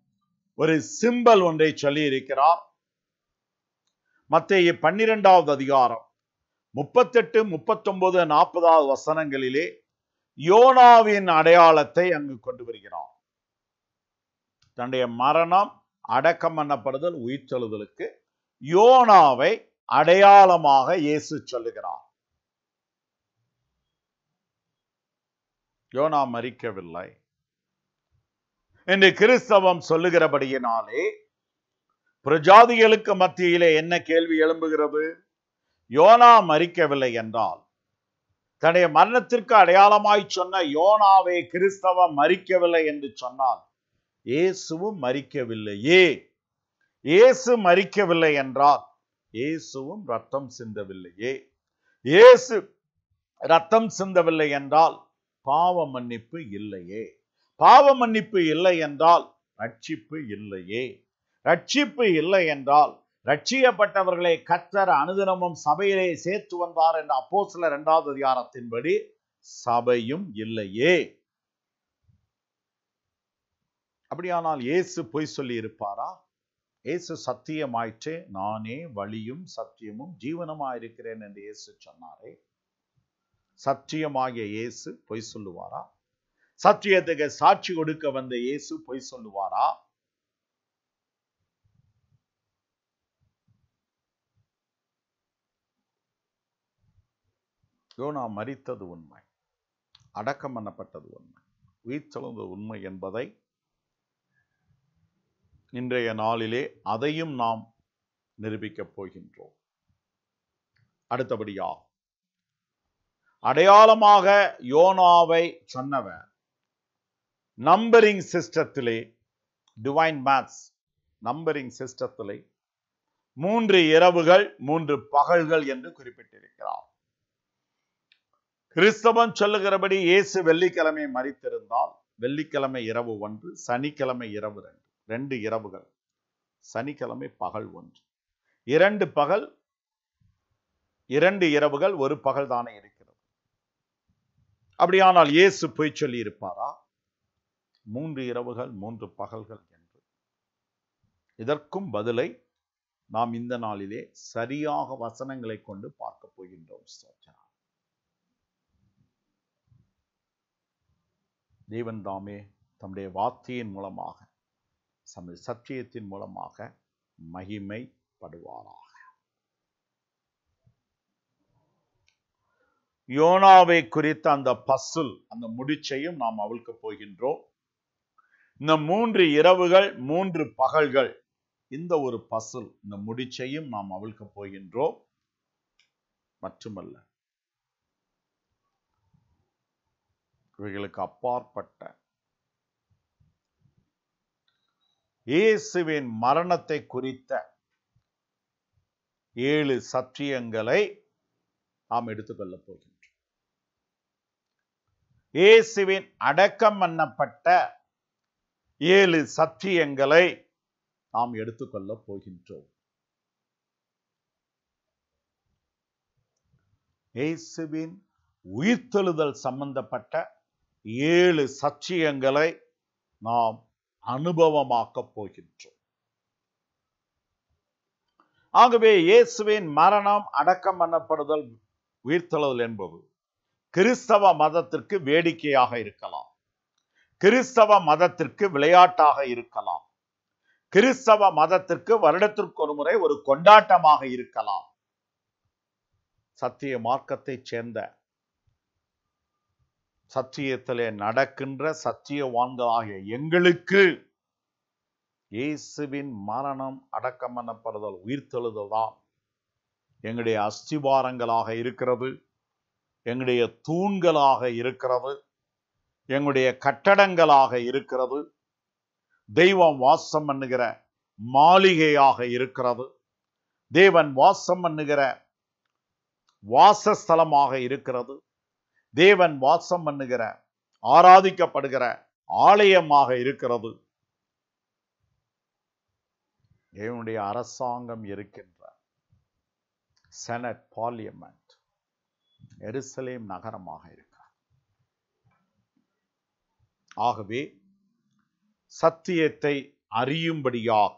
ஒரு சிம்பல் ஒன்றை சொல்லி இருக்கிறார் மத்திய பன்னிரெண்டாவது அதிகாரம் முப்பத்தெட்டு முப்பத்தொன்பது நாற்பதாவது வசனங்களிலே யோனாவின் அடையாளத்தை அங்கு கொண்டு வருகிறார் தன்னுடைய மரணம் அடக்கம் பண்ணப்படுதல் செலுதலுக்கு யோனாவை அடையாளமாக இயேசு சொல்லுகிறார் யோனா மறிக்கவில்லை என்று கிறிஸ்தவம் சொல்லுகிறபடியினாலே பிரஜாதிகளுக்கு மத்தியிலே என்ன கேள்வி எழும்புகிறது யோனா மறிக்கவில்லை என்றால் தன்னுடைய மரணத்திற்கு அடையாளமாய் சொன்ன யோனாவே கிறிஸ்தவ மறிக்கவில்லை என்று சொன்னால் இயேசுவும் மறிக்கவில்லையே இயேசு மறிக்கவில்லை என்றால் இயேசுவும் ரத்தம் சிந்தவில்லையே இயேசு ரத்தம் சிந்தவில்லை என்றால் பாவ மன்னிப்பு இல்லையே பாவ மன்னிப்பு இல்லை என்றால் ரட்சிப்பு இல்லையே ரட்சிப்பு இல்லை என்றால் ரட்சியப்பட்டவர்களை கத்தர் அனுதினமும் சபையிலே சேர்த்து வந்தார் என்ற அப்போ சில இரண்டாவது அதிகாரத்தின்படி சபையும் இல்லையே அப்படியானால் இயேசு பொய் சொல்லி இருப்பாரா இயேசு சத்தியமாயிற்று நானே வழியும் சத்தியமும் ஜீவனமாயிருக்கிறேன் என்று இயேசு சொன்னாரே சத்தியமாகிய இயேசு பொய் சொல்லுவாரா சத்தியத்துக்கு சாட்சி கொடுக்க வந்த இயேசு பொய் சொல்லுவாரா யோனா மறித்தது உண்மை அடக்கம் பண்ணப்பட்டது உண்மை உயிர் செலந்தது உண்மை என்பதை இன்றைய நாளிலே அதையும் நாம் நிரூபிக்கப் போகின்றோம் அடுத்தபடியா அடையாளமாக யோனாவை சொன்னவர் நம்பரிங் சிஸ்டத்திலே டிவைன் மேத்ஸ் நம்பரிங் சிஸ்டத்திலே மூன்று இரவுகள் மூன்று பகல்கள் என்று குறிப்பிட்டிருக்கிறார் கிறிஸ்தவன் சொல்லுகிறபடி இயேசு வெள்ளிக்கிழமை மறித்திருந்தால் வெள்ளிக்கிழமை இரவு ஒன்று சனிக்கிழமை இரவு ரெண்டு ரெண்டு இரவுகள் சனிக்கிழமை பகல் ஒன்று இரண்டு பகல் இரண்டு இரவுகள் ஒரு பகல் தானே இருக்கிறது அப்படியானால் இயேசு பொய் சொல்லி இருப்பாரா மூன்று இரவுகள் மூன்று பகல்கள் என்று இதற்கும் பதிலை நாம் இந்த நாளிலே சரியாக வசனங்களை கொண்டு பார்க்க போகின்றோம் தேவன் தாமே தம்முடைய வார்த்தையின் மூலமாக தமது சத்தியத்தின் மூலமாக மகிமைப்படுவாராக யோனாவை குறித்த அந்த பசுல் அந்த முடிச்சையும் நாம் அவிழ்க்க போகின்றோம் இந்த மூன்று இரவுகள் மூன்று பகல்கள் இந்த ஒரு பசுல் இந்த முடிச்சையும் நாம் அவிழ்க்க போகின்றோம் மட்டுமல்ல இவைகளுக்கு அப்பாற்பட்ட இயேசுவின் மரணத்தை குறித்த ஏழு சத்தியங்களை நாம் எடுத்துக்கொள்ளப் போகின்றோம் இயேசுவின் அடக்கம் பண்ணப்பட்ட ஏழு சத்தியங்களை நாம் எடுத்துக்கொள்ளப் போகின்றோம் இயேசுவின் உயிர்த்தெழுதல் சம்பந்தப்பட்ட ஏழு சத்தியங்களை நாம் அனுபவமாக்கப் போகின்றோம் ஆகவே இயேசுவின் மரணம் அடக்கம் பண்ணப்படுதல் உயிர்த்தழுதல் என்பது கிறிஸ்தவ மதத்திற்கு வேடிக்கையாக இருக்கலாம் கிறிஸ்தவ மதத்திற்கு விளையாட்டாக இருக்கலாம் கிறிஸ்தவ மதத்திற்கு வருடத்திற்கு ஒரு முறை ஒரு கொண்டாட்டமாக இருக்கலாம் சத்திய மார்க்கத்தைச் சேர்ந்த சத்தியத்திலே நடக்கின்ற ஆகிய எங்களுக்கு இயேசுவின் மரணம் அடக்கம் எனப்படுதல் உயிர்த்தெழுதல் தான் எங்களுடைய அஸ்திவாரங்களாக இருக்கிறது எங்களுடைய தூண்களாக இருக்கிறது எங்களுடைய கட்டடங்களாக இருக்கிறது தெய்வம் வாசம் பண்ணுகிற மாளிகையாக இருக்கிறது தேவன் வாசம் பண்ணுகிற வாசஸ்தலமாக இருக்கிறது தேவன் வாசம் பண்ணுகிற ஆராதிக்கப்படுகிற ஆலயமாக இருக்கிறது தேவனுடைய அரசாங்கம் இருக்கின்ற செனட் பார்லியமெண்ட் எருசலேம் நகரமாக இருக்கிறார் ஆகவே சத்தியத்தை அறியும்படியாக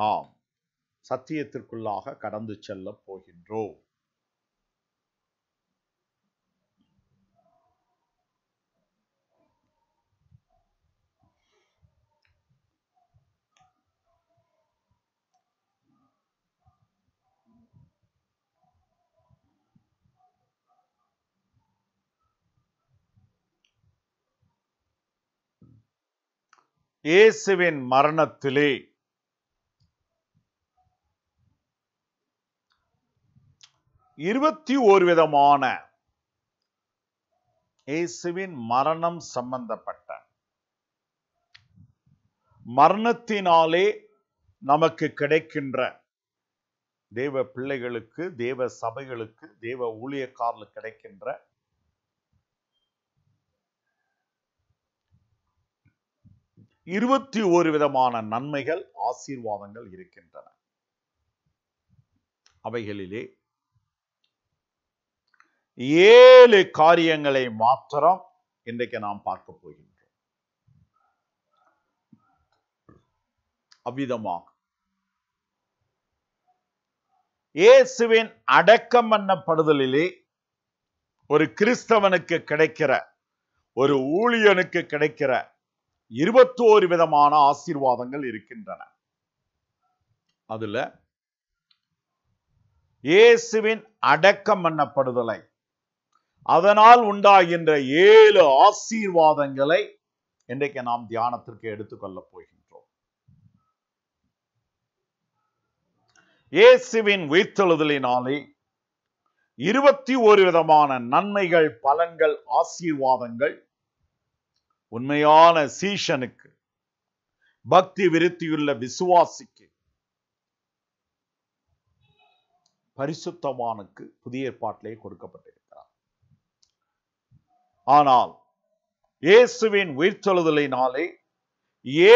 நாம் சத்தியத்திற்குள்ளாக கடந்து செல்லப் போகின்றோம் இயேசுவின் மரணத்திலே இருபத்தி ஒரு விதமான இயேசுவின் மரணம் சம்பந்தப்பட்ட மரணத்தினாலே நமக்கு கிடைக்கின்ற தேவ பிள்ளைகளுக்கு தேவ சபைகளுக்கு தேவ ஊழியக்காரர்களுக்கு கிடைக்கின்ற இருபத்தி ஒரு விதமான நன்மைகள் ஆசீர்வாதங்கள் இருக்கின்றன அவைகளிலே ஏழு காரியங்களை மாத்திரம் இன்றைக்கு நாம் பார்க்க போகின்றோம் அவ்விதமாக இயேசுவின் அடக்கம் பண்ணப்படுதலிலே ஒரு கிறிஸ்தவனுக்கு கிடைக்கிற ஒரு ஊழியனுக்கு கிடைக்கிற இருபத்தோரு விதமான ஆசீர்வாதங்கள் இருக்கின்றன அதுல இயேசுவின் அடக்கம் பண்ணப்படுதலை அதனால் உண்டாகின்ற ஏழு ஆசீர்வாதங்களை இன்றைக்கு நாம் தியானத்திற்கு எடுத்துக்கொள்ளப் போகின்றோம் இயேசுவின் உயிர்த்தெழுதலினாலே இருபத்தி ஒரு விதமான நன்மைகள் பலன்கள் ஆசீர்வாதங்கள் உண்மையான சீஷனுக்கு பக்தி விருத்தியுள்ள விசுவாசிக்கு பரிசுத்தமானுக்கு புதிய ஏற்பாட்டிலே கொடுக்கப்பட்டிருக்கிறார் ஆனால் இயேசுவின் உயிர்த்தெழுதலினாலே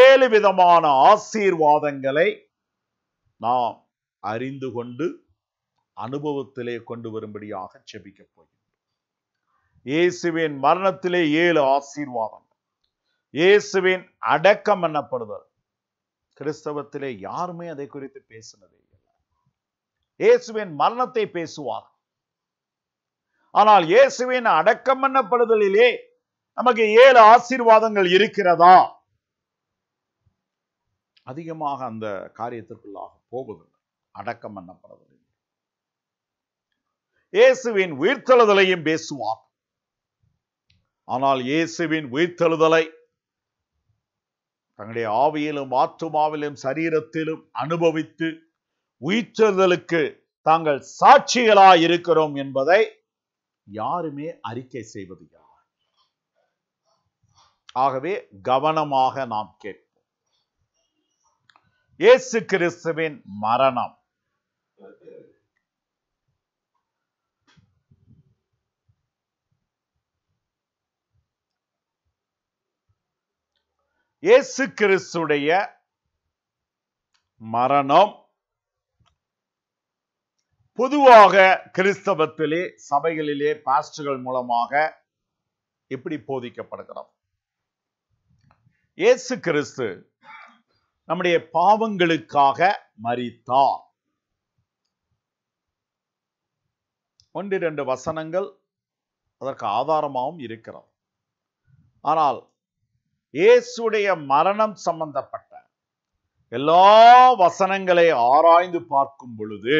ஏழு விதமான ஆசீர்வாதங்களை நாம் அறிந்து கொண்டு அனுபவத்திலே கொண்டு வரும்படியாக செபிக்கப் போகிறோம் இயேசுவின் மரணத்திலே ஏழு ஆசீர்வாதம் இயேசுவின் அடக்கம் என்னப்படுதல் கிறிஸ்தவத்திலே யாருமே அதை குறித்து பேசினதே இல்லை இயேசுவின் மரணத்தை பேசுவார் ஆனால் இயேசுவின் அடக்கம் என்னப்படுதலிலே நமக்கு ஏழு ஆசீர்வாதங்கள் இருக்கிறதா அதிகமாக அந்த காரியத்திற்குள்ளாக போவதில்லை அடக்கம் என்னப்படுதல் இயேசுவின் உயிர்த்தெழுதலையும் பேசுவார் ஆனால் இயேசுவின் உயிர்த்தெழுதலை தங்களுடைய ஆவியிலும் ஆத்துமாவிலும் சரீரத்திலும் அனுபவித்து உயிர்த்தலுக்கு தாங்கள் சாட்சிகளா இருக்கிறோம் என்பதை யாருமே அறிக்கை செய்வது யார் ஆகவே கவனமாக நாம் கேட்போம் இயேசு கிறிஸ்துவின் மரணம் இயேசு கிறிஸ்துடைய மரணம் பொதுவாக கிறிஸ்தவத்திலே சபைகளிலே பாஸ்டர்கள் மூலமாக எப்படி போதிக்கப்படுகிறோம் இயேசு கிறிஸ்து நம்முடைய பாவங்களுக்காக மறித்தார் ஒன்று இரண்டு வசனங்கள் அதற்கு ஆதாரமாகவும் இருக்கிறோம் ஆனால் இயேசுடைய மரணம் சம்பந்தப்பட்ட எல்லா வசனங்களை ஆராய்ந்து பார்க்கும் பொழுது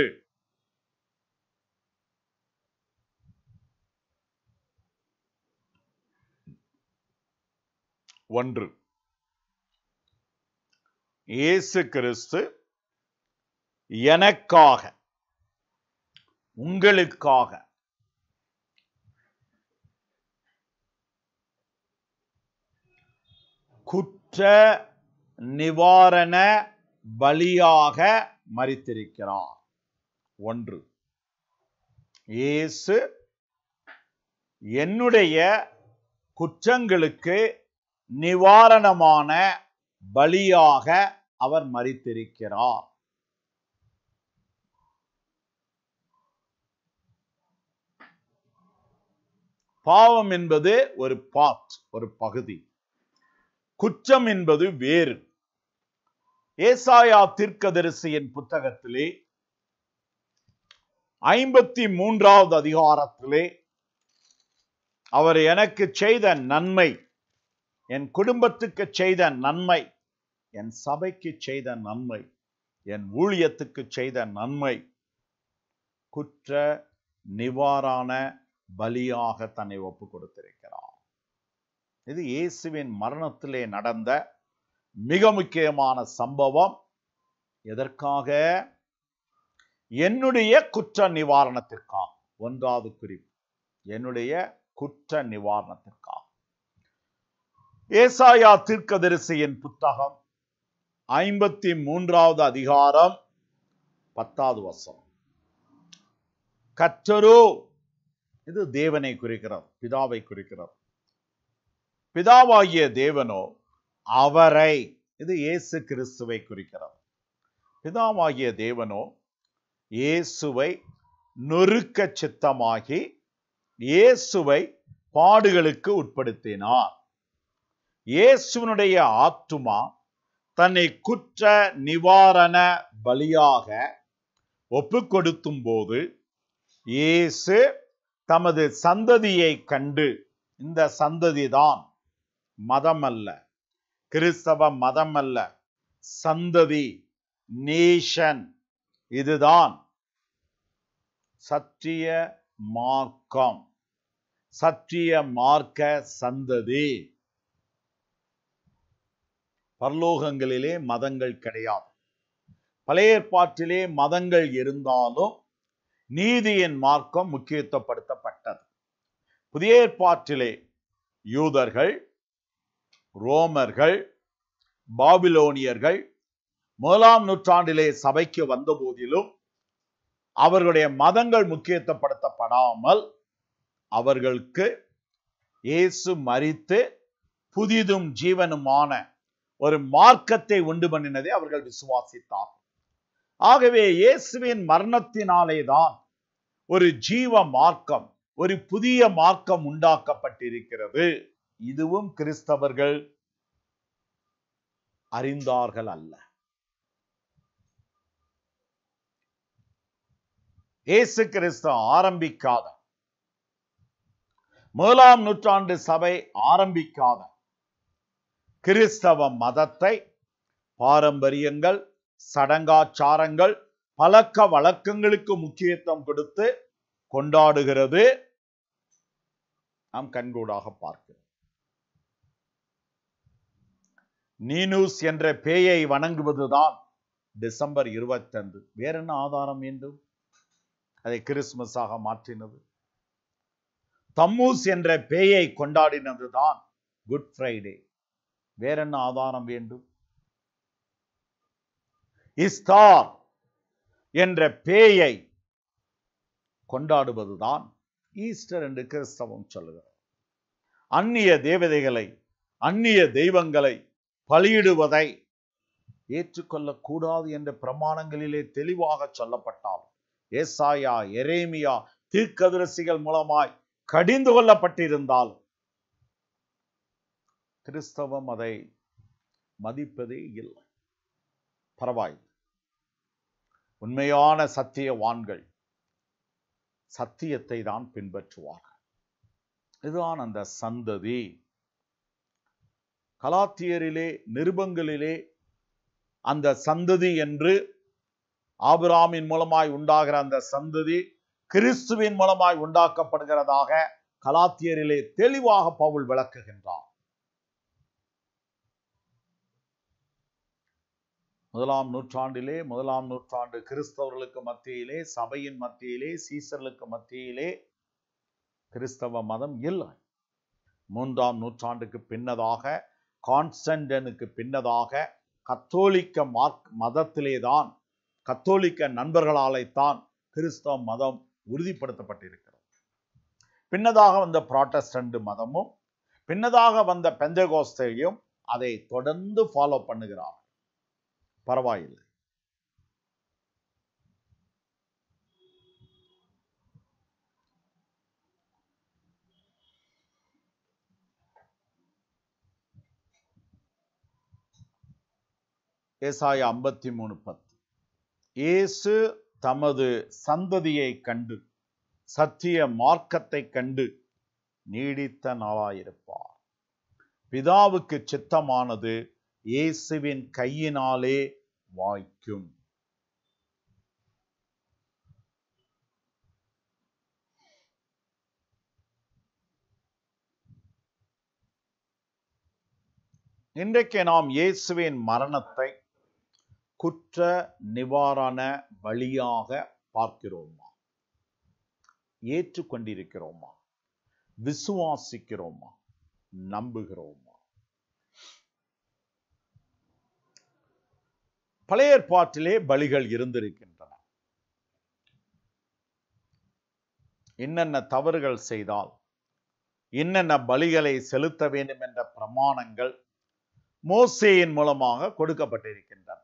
ஒன்று இயேசு கிறிஸ்து எனக்காக உங்களுக்காக குற்ற நிவாரண பலியாக மறித்திருக்கிறார் ஒன்று இயேசு என்னுடைய குற்றங்களுக்கு நிவாரணமான பலியாக அவர் மறித்திருக்கிறார் பாவம் என்பது ஒரு பார்ட் ஒரு பகுதி குற்றம் என்பது வேறு ஏசாயா தீர்க்கதரிசியின் புத்தகத்திலே ஐம்பத்தி மூன்றாவது அதிகாரத்திலே அவர் எனக்கு செய்த நன்மை என் குடும்பத்துக்கு செய்த நன்மை என் சபைக்கு செய்த நன்மை என் ஊழியத்துக்கு செய்த நன்மை குற்ற நிவாரண பலியாக தன்னை ஒப்பு கொடுத்திருக்கிறேன் இது இயேசுவின் மரணத்திலே நடந்த மிக முக்கியமான சம்பவம் எதற்காக என்னுடைய குற்ற நிவாரணத்திற்காக ஒன்றாவது குறிப்பு என்னுடைய குற்ற நிவாரணத்திற்காக ஏசாயா தீர்க்கதரிசியின் புத்தகம் ஐம்பத்தி மூன்றாவது அதிகாரம் பத்தாவது வசம் கற்றரோ இது தேவனை குறிக்கிறார் பிதாவை குறிக்கிறார் பிதாவாகிய தேவனோ அவரை இது இயேசு கிறிஸ்துவை குறிக்கிறது பிதாவாகிய தேவனோ இயேசுவை நொறுக்க சித்தமாகி இயேசுவை பாடுகளுக்கு உட்படுத்தினார் இயேசுவனுடைய ஆத்துமா தன்னை குற்ற நிவாரண பலியாக ஒப்பு கொடுத்தும் போது இயேசு தமது சந்ததியை கண்டு இந்த சந்ததிதான் மதம் அல்ல கிறிஸ்தவ மதம் அல்ல சந்ததி நேஷன் இதுதான் சத்திய மார்க்கம் சத்திய மார்க்க சந்ததி பரலோகங்களிலே மதங்கள் கிடையாது பழைய ஏற்பாட்டிலே மதங்கள் இருந்தாலும் நீதியின் மார்க்கம் முக்கியத்துவப்படுத்தப்பட்டது புதிய ஏற்பாட்டிலே யூதர்கள் ரோமர்கள் பாபிலோனியர்கள் முதலாம் நூற்றாண்டிலே சபைக்கு வந்த போதிலும் அவர்களுடைய மதங்கள் முக்கியத்துவப்படுத்தப்படாமல் அவர்களுக்கு இயேசு மறித்து புதிதும் ஜீவனுமான ஒரு மார்க்கத்தை உண்டு பண்ணினதை அவர்கள் விசுவாசித்தார் ஆகவே இயேசுவின் மரணத்தினாலே தான் ஒரு ஜீவ மார்க்கம் ஒரு புதிய மார்க்கம் உண்டாக்கப்பட்டிருக்கிறது இதுவும் கிறிஸ்தவர்கள் அறிந்தார்கள் அல்ல இயேசு கிறிஸ்து ஆரம்பிக்காத முதலாம் நூற்றாண்டு சபை ஆரம்பிக்காத கிறிஸ்தவ மதத்தை பாரம்பரியங்கள் சடங்காச்சாரங்கள் பழக்க வழக்கங்களுக்கு முக்கியத்துவம் கொடுத்து கொண்டாடுகிறது நாம் கண்கூடாக பார்க்கிறோம் நீனூஸ் என்ற பேயை வணங்குவதுதான் டிசம்பர் இருபத்தன்று வேற என்ன ஆதாரம் வேண்டும் அதை கிறிஸ்துமஸாக மாற்றினது தம்மூஸ் என்ற பேயை கொண்டாடினது தான் குட் ஃப்ரைடே வேற என்ன ஆதாரம் வேண்டும் இஸ்தார் என்ற பேயை கொண்டாடுவதுதான் ஈஸ்டர் என்று கிறிஸ்தவம் சொல்லுகிறார் அந்நிய தேவதைகளை அந்நிய தெய்வங்களை பலியிடுவதை ஏற்றுக்கொள்ளக்கூடாது என்ற பிரமாணங்களிலே தெளிவாக சொல்லப்பட்டால் ஏசாயா எரேமியா தீர்க்கதரிசிகள் மூலமாய் கடிந்து கொள்ளப்பட்டிருந்தால் கிறிஸ்தவம் அதை மதிப்பதே இல்லை பரவாயில்லை உண்மையான சத்தியவான்கள் சத்தியத்தை தான் பின்பற்றுவார்கள் இதுதான் அந்த சந்ததி கலாத்தியரிலே நிருபங்களிலே அந்த சந்ததி என்று ஆபிராமின் மூலமாய் உண்டாகிற அந்த சந்ததி கிறிஸ்துவின் மூலமாய் உண்டாக்கப்படுகிறதாக கலாத்தியரிலே தெளிவாக பவுல் விளக்குகின்றார் முதலாம் நூற்றாண்டிலே முதலாம் நூற்றாண்டு கிறிஸ்தவர்களுக்கு மத்தியிலே சபையின் மத்தியிலே சீசர்களுக்கு மத்தியிலே கிறிஸ்தவ மதம் இல்லை மூன்றாம் நூற்றாண்டுக்கு பின்னதாக கான்ஸ்டன்டனுக்கு பின்னதாக கத்தோலிக்க மார்க் மதத்திலேதான் கத்தோலிக்க நண்பர்களாலேத்தான் கிறிஸ்தவ மதம் உறுதிப்படுத்தப்பட்டிருக்கிறது பின்னதாக வந்த புராட்டஸ்டன்ட் மதமும் பின்னதாக வந்த பெந்தகோஸ்தையும் அதை தொடர்ந்து ஃபாலோ பண்ணுகிறார் பரவாயில்லை ஏசாய ஐம்பத்தி மூணு பத்து இயேசு தமது சந்ததியை கண்டு சத்திய மார்க்கத்தை கண்டு நீடித்த நாளாயிருப்பார் பிதாவுக்கு சித்தமானது இயேசுவின் கையினாலே வாய்க்கும் இன்றைக்கு நாம் இயேசுவின் மரணத்தை குற்ற நிவாரண வழியாக பார்க்கிறோமா ஏற்றுக்கொண்டிருக்கிறோமா விசுவாசிக்கிறோமா நம்புகிறோமா பழைய பாட்டிலே பலிகள் இருந்திருக்கின்றன என்னென்ன தவறுகள் செய்தால் என்னென்ன பலிகளை செலுத்த வேண்டும் என்ற பிரமாணங்கள் மோசேயின் மூலமாக கொடுக்கப்பட்டிருக்கின்றன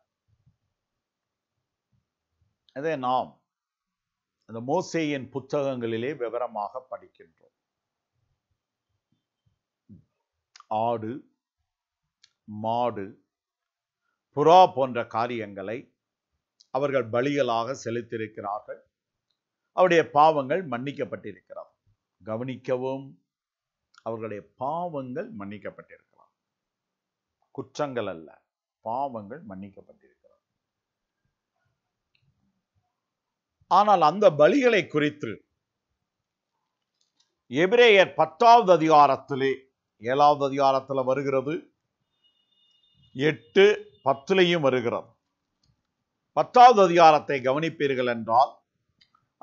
அதை நாம் அந்த மோசேயின் புத்தகங்களிலே விவரமாக படிக்கின்றோம் ஆடு மாடு புறா போன்ற காரியங்களை அவர்கள் பலிகளாக செலுத்தியிருக்கிறார்கள் அவருடைய பாவங்கள் மன்னிக்கப்பட்டிருக்கிறார் கவனிக்கவும் அவர்களுடைய பாவங்கள் மன்னிக்கப்பட்டிருக்கிறார் குற்றங்கள் அல்ல பாவங்கள் மன்னிக்கப்பட்டிருக்கிறார் ஆனால் அந்த பலிகளை குறித்து எபிரேயர் பத்தாவது அதிகாரத்திலே ஏழாவது அதிகாரத்தில் வருகிறது எட்டு பத்துலையும் வருகிறது பத்தாவது அதிகாரத்தை கவனிப்பீர்கள் என்றால்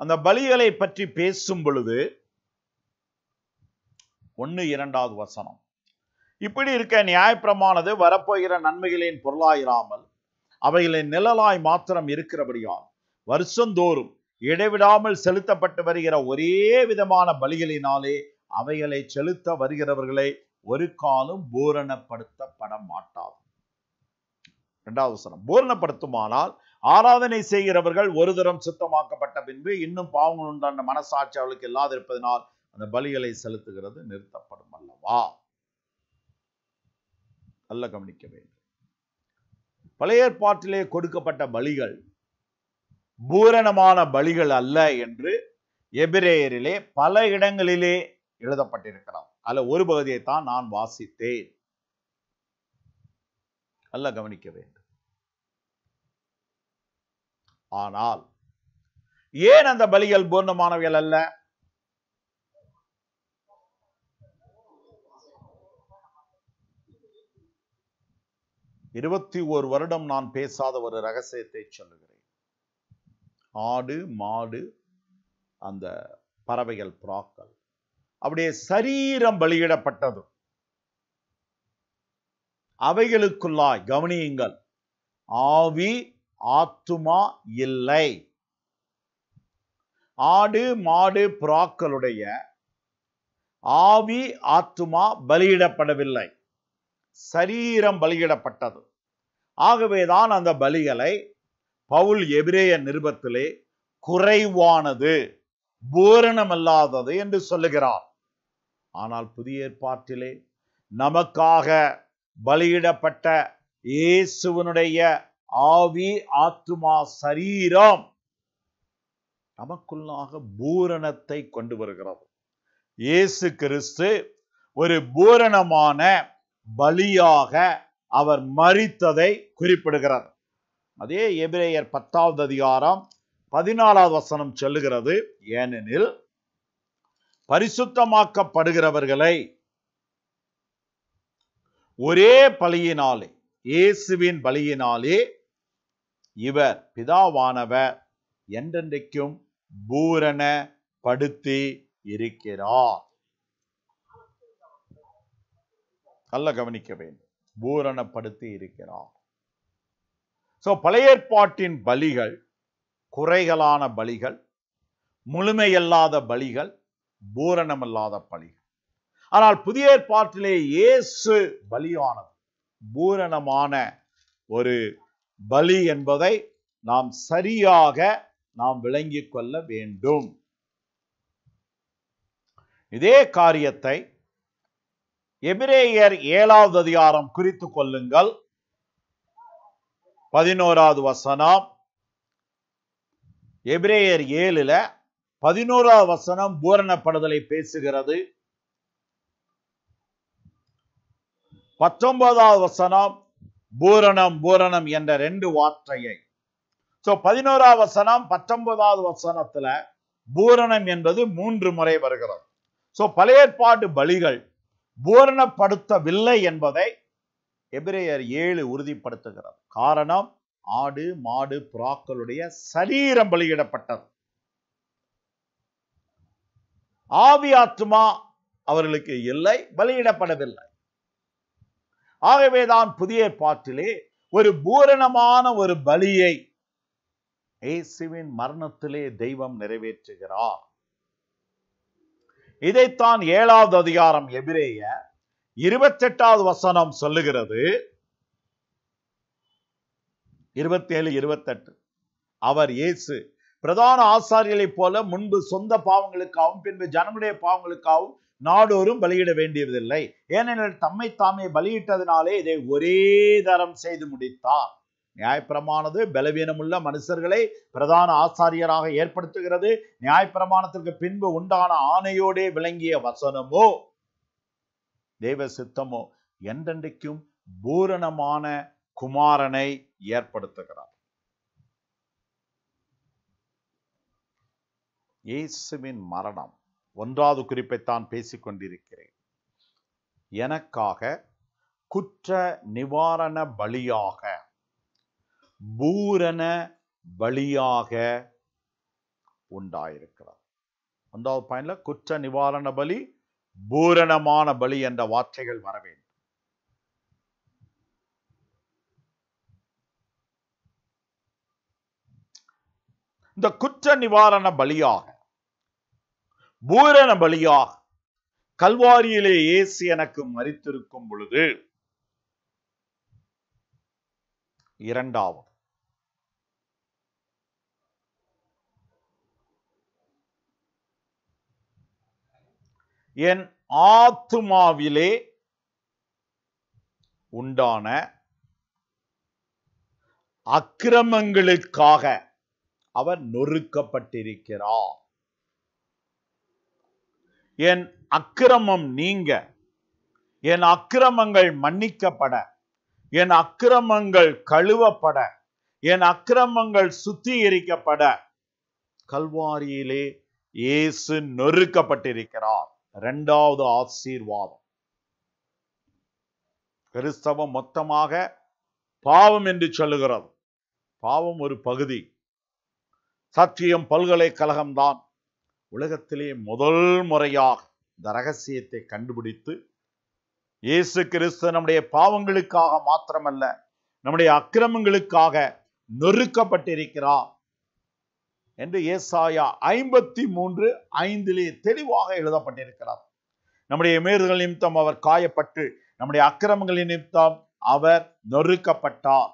அந்த பலிகளை பற்றி பேசும் பொழுது ஒன்று இரண்டாவது வசனம் இப்படி இருக்க நியாயப்பிரமானது வரப்போகிற நன்மைகளின் பொருளாயிராமல் அவைகளின் நிழலாய் மாத்திரம் இருக்கிறபடியால் வருஷந்தோறும் இடைவிடாமல் செலுத்தப்பட்டு வருகிற ஒரே விதமான பலிகளினாலே அவைகளை செலுத்த வருகிறவர்களை ஒரு காலம் பூரணப்படுத்தப்பட மாட்டார் இரண்டாவது சனம் பூரணப்படுத்துமானால் ஆராதனை செய்கிறவர்கள் ஒரு தரம் சுத்தமாக்கப்பட்ட பின்பு இன்னும் பாவங்கள் உண்டான மனசாட்சி அவளுக்கு இல்லாதிருப்பதனால் அந்த பலிகளை செலுத்துகிறது நிறுத்தப்படும் அல்லவா நல்ல கவனிக்க வேண்டும் பழைய ஏற்பாட்டிலே கொடுக்கப்பட்ட பலிகள் பூரணமான பலிகள் அல்ல என்று எபிரேயரிலே பல இடங்களிலே எழுதப்பட்டிருக்கிறார் அல்ல ஒரு பகுதியை தான் நான் வாசித்தேன் அல்ல கவனிக்க வேண்டும் ஆனால் ஏன் அந்த பலிகள் பூர்ணமானவைகள் அல்ல இருபத்தி ஓர் வருடம் நான் பேசாத ஒரு ரகசியத்தை சொல்லுகிறேன் ஆடு மாடு அந்த பறவைகள் புறாக்கள் அப்படியே சரீரம் வெளியிடப்பட்டது அவைகளுக்குள்ளாய் கவனியுங்கள் ஆவி ஆத்துமா இல்லை ஆடு மாடு புறாக்களுடைய ஆவி ஆத்துமா பலியிடப்படவில்லை சரீரம் பலியிடப்பட்டது ஆகவேதான் அந்த பலிகளை பவுல் எபிரேய நிருபத்திலே குறைவானது பூரணமல்லாதது என்று சொல்லுகிறார் ஆனால் புதிய ஏற்பாட்டிலே நமக்காக பலியிடப்பட்ட இயேசுவனுடைய ஆவி ஆத்மா சரீரம் நமக்குள்ளாக பூரணத்தை கொண்டு வருகிறது இயேசு கிறிஸ்து ஒரு பூரணமான பலியாக அவர் மறித்ததை குறிப்பிடுகிறார் அதே எபிரேயர் பத்தாவது அதிகாரம் பதினாலாவது வசனம் சொல்லுகிறது ஏனெனில் பரிசுத்தமாக்கப்படுகிறவர்களை ஒரே பலியினாலே இயேசுவின் பலியினாலே இவர் பிதாவானவர் என்றென்றைக்கும் பூரண படுத்தி இருக்கிறார் நல்ல கவனிக்க வேண்டும் பூரணப்படுத்தி இருக்கிறார் ஸோ பழைய ஏற்பாட்டின் பலிகள் குறைகளான பலிகள் முழுமையல்லாத பலிகள் பூரணமல்லாத பலிகள் ஆனால் புதிய ஏற்பாட்டிலே இயேசு பலியானது பூரணமான ஒரு பலி என்பதை நாம் சரியாக நாம் விளங்கிக் கொள்ள வேண்டும் இதே காரியத்தை எபிரேயர் ஏழாவது அதிகாரம் குறித்து கொள்ளுங்கள் பதினோராவது வசனம் எபிரேயர் ஏழுல பதினோராவது வசனம் பூரணப்படுதலை பேசுகிறது பத்தொன்பதாவது வசனம் பூரணம் பூரணம் என்ற ரெண்டு வார்த்தையை சோ பதினோராவது வசனம் பத்தொன்பதாவது வசனத்துல பூரணம் என்பது மூன்று முறை வருகிறது சோ பழைய பலிகள் பூரணப்படுத்தவில்லை என்பதை எபிரேயர் ஏழு உறுதிப்படுத்துகிறது காரணம் ஆடு மாடு புறாக்களுடைய சரீரம் பலியிடப்பட்டது ஆவி ஆத்மா அவர்களுக்கு இல்லை பலியிடப்படவில்லை ஆகவேதான் புதிய பாட்டிலே ஒரு பூரணமான ஒரு பலியை இயேசுவின் மரணத்திலே தெய்வம் நிறைவேற்றுகிறார் இதைத்தான் ஏழாவது அதிகாரம் எபிரேயர் இருபத்தெட்டாவது வசனம் சொல்லுகிறது இருபத்தேழு இருபத்தெட்டு அவர் இயேசு பிரதான ஆசாரியலை போல முன்பு சொந்த பாவங்களுக்காகவும் பின்பு ஜனமுடைய பாவங்களுக்காகவும் நாடோறும் பலியிட வேண்டியதில்லை ஏனெனில் தம்மை தாமே பலியிட்டதினாலே இதை ஒரே தரம் செய்து முடித்தார் நியாயப்பிரமானது பலவீனமுள்ள மனுஷர்களை பிரதான ஆசாரியராக ஏற்படுத்துகிறது நியாயப்பிரமாணத்திற்கு பின்பு உண்டான ஆணையோடே விளங்கிய வசனமோ தேவ சித்தமோ என்றென்றைக்கும் பூரணமான குமாரனை ஏற்படுத்துகிறார் இயேசுவின் மரணம் ஒன்றாவது குறிப்பைத்தான் பேசிக்கொண்டிருக்கிறேன் எனக்காக குற்ற நிவாரண பலியாக பூரண பலியாக உண்டாயிருக்கிறார் ஒன்றாவது பாயிண்ட்ல குற்ற நிவாரண பலி பூரணமான பலி என்ற வார்த்தைகள் வர வேண்டும் இந்த குற்ற நிவாரண பலியாக பூரண பலியாக கல்வாரியிலே ஏசி எனக்கு மறித்திருக்கும் பொழுது இரண்டாவது என் ஆத்துமாவிலே உண்டான அக்கிரமங்களுக்காக அவர் நொறுக்கப்பட்டிருக்கிறார் என் அக்கிரமம் நீங்க என் அக்கிரமங்கள் மன்னிக்கப்பட என் அக்கிரமங்கள் கழுவப்பட என் அக்கிரமங்கள் சுத்திகரிக்கப்பட கல்வாரியிலே இயேசு நொறுக்கப்பட்டிருக்கிறார் ரெண்டாவது ஆசீர்வாதம் கிறிஸ்தவம் மொத்தமாக பாவம் என்று சொல்லுகிறது பாவம் ஒரு பகுதி சத்தியம் பல்கலைக்கழகம்தான் உலகத்திலே முதல் முறையாக இந்த ரகசியத்தை கண்டுபிடித்து இயேசு கிறிஸ்து நம்முடைய பாவங்களுக்காக மாத்திரமல்ல நம்முடைய அக்கிரமங்களுக்காக நொறுக்கப்பட்டிருக்கிறார் என்று ஏசாயா ஐம்பத்தி மூன்று ஐந்திலே தெளிவாக எழுதப்பட்டிருக்கிறார் நம்முடைய மேறுகள் நிமித்தம் அவர் காயப்பட்டு நம்முடைய அக்கிரமங்களின் நிமித்தம் அவர் நொறுக்கப்பட்டார்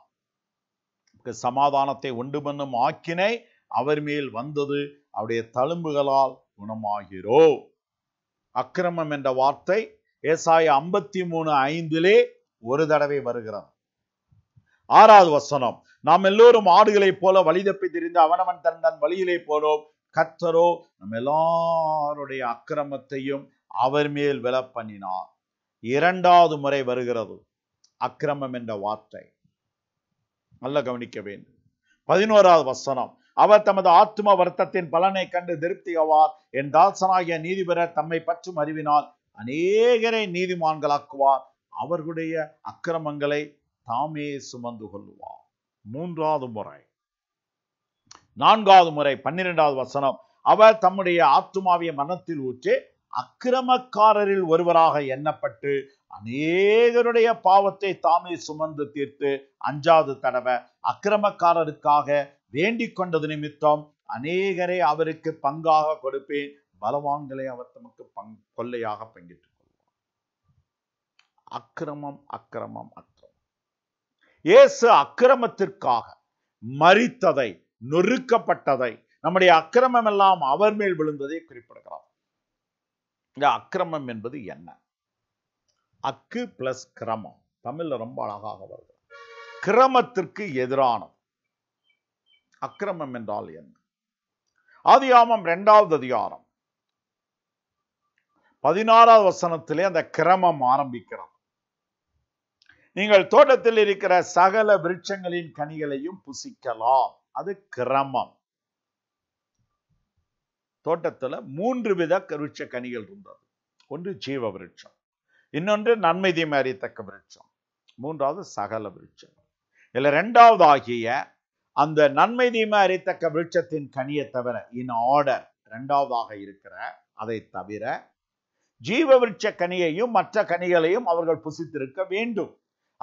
சமாதானத்தை உண்டு பண்ணும் ஆக்கினை அவர் மேல் வந்தது அவருடைய தழும்புகளால் குணமாகிறோ அக்கிரமம் என்ற வார்த்தை ஏசாய ஐம்பத்தி மூணு ஐந்திலே ஒரு தடவை வருகிறார் ஆறாவது வசனம் நாம் எல்லோரும் ஆடுகளைப் போல வழிதப்பி தெரிந்து அவனவன் தன் தன் வழியிலே போனோம் கத்தரோ நம்ம எல்லாருடைய அக்கிரமத்தையும் அவர் மேல் வில பண்ணினார் இரண்டாவது முறை வருகிறது அக்கிரமம் என்ற வார்த்தை நல்ல கவனிக்க வேண்டும் பதினோராவது வசனம் அவர் தமது ஆத்ம வருத்தத்தின் பலனை கண்டு திருப்தி அவார் என் தாசனாகிய நீதிபரர் தம்மை பற்றும் அறிவினால் அநேகரை நீதிமான்களாக்குவார் அவர்களுடைய அக்கிரமங்களை தாமே சுமந்து கொள்ளுவார் மூன்றாவது முறை நான்காவது முறை பன்னிரெண்டாவது வசனம் அவர் தம்முடைய ஆத்துமாவிய மனத்தில் ஊற்றி அக்கிரமக்காரரில் ஒருவராக எண்ணப்பட்டு அநேகருடைய பாவத்தை தாமே சுமந்து தீர்த்து அஞ்சாவது தடவை அக்கிரமக்காரருக்காக வேண்டிக் கொண்டது நிமித்தம் அநேகரை அவருக்கு பங்காக கொடுப்பேன் பலவான்களை அவர் தமக்கு பங் கொள்ளையாக பங்கிட்டு கொள்வார் அக்கிரமம் அக்கிரமம் அக்கிரமம் இயேசு அக்கிரமத்திற்காக மறித்ததை நொறுக்கப்பட்டதை நம்முடைய அக்கிரமம் எல்லாம் அவர் மேல் விழுந்ததை குறிப்பிடுகிறார் இந்த அக்கிரமம் என்பது என்ன அக்கு பிளஸ் கிரமம் தமிழ்ல ரொம்ப அழகாக வருது கிரமத்திற்கு எதிரான அக்கிரமம் என்றால் என்ன ஆதியாமம் இரண்டாவது அதிகாரம் பதினாறாவது வசனத்திலே அந்த கிரமம் ஆரம்பிக்கிறார் நீங்கள் தோட்டத்தில் இருக்கிற சகல விருட்சங்களின் கனிகளையும் புசிக்கலாம் அது கிரமம் தோட்டத்தில் மூன்று வித விருட்ச கனிகள் இருந்தது ஒன்று ஜீவ விருட்சம் இன்னொன்று நன்மை தீமை அறியத்தக்க விருட்சம் மூன்றாவது சகல விருட்சம் இல்லை ரெண்டாவது ஆகிய அந்த நன்மை தீமை அறித்தக்க விருட்சத்தின் கனியை தவிர இன் ஆர்டர் ரெண்டாவதாக இருக்கிற அதை தவிர ஜீவ விருட்ச கனியையும் மற்ற கனிகளையும் அவர்கள் புசித்திருக்க வேண்டும்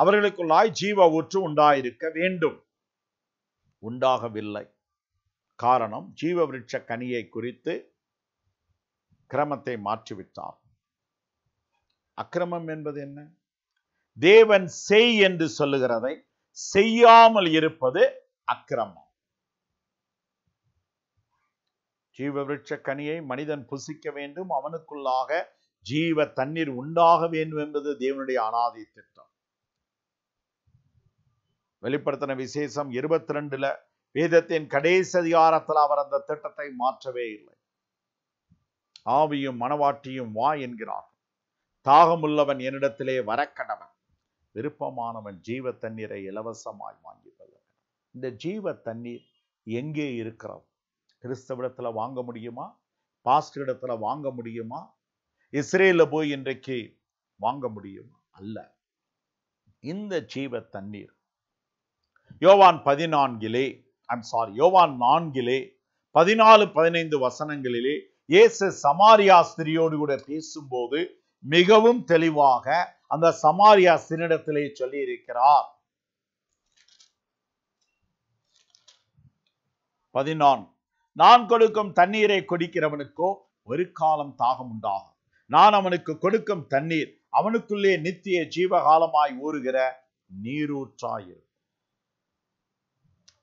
அவர்களுக்குள்ளாய் ஜீவ ஊற்று உண்டாயிருக்க வேண்டும் உண்டாகவில்லை காரணம் ஜீவ விருட்ச கனியை குறித்து கிரமத்தை மாற்றிவிட்டார் அக்கிரமம் என்பது என்ன தேவன் செய் என்று சொல்லுகிறதை செய்யாமல் இருப்பது அக்கிரமம் ஜீவ விருட்ச கனியை மனிதன் புசிக்க வேண்டும் அவனுக்குள்ளாக ஜீவ தண்ணீர் உண்டாக வேண்டும் என்பது தேவனுடைய அனாதி திட்டம் வெளிப்படுத்தின விசேஷம் இருபத்தி ரெண்டுல வேதத்தின் கடைசி அதிகாரத்தில் அவர் அந்த திட்டத்தை மாற்றவே இல்லை ஆவியும் மனவாட்டியும் வா என்கிறார் தாகமுள்ளவன் என்னிடத்திலே வரக்கடவன் விருப்பமானவன் ஜீவ தண்ணீரை இலவசமாய் வாங்கி கொள்ளவன் இந்த ஜீவ தண்ணீர் எங்கே இருக்கிறோம் கிறிஸ்தவிடத்தில் வாங்க முடியுமா பாஸ்டர் இடத்துல வாங்க முடியுமா இஸ்ரேலில் போய் இன்றைக்கு வாங்க முடியுமா அல்ல இந்த ஜீவ தண்ணீர் யோவான் பதினான்கிலே ஐம் சாரி யோவான் நான்கிலே பதினாலு பதினைந்து வசனங்களிலே இயேசு சமாரியா ஸ்திரியோடு கூட பேசும்போது மிகவும் தெளிவாக அந்த சமாரியாஸ்திரிடத்திலே சொல்லி இருக்கிறார் பதினான்கு நான் கொடுக்கும் தண்ணீரை குடிக்கிறவனுக்கோ ஒரு காலம் தாகம் உண்டாகும் நான் அவனுக்கு கொடுக்கும் தண்ணீர் அவனுக்குள்ளே நித்திய ஜீவகாலமாய் ஊறுகிற நீரூற்றாயிருக்கும்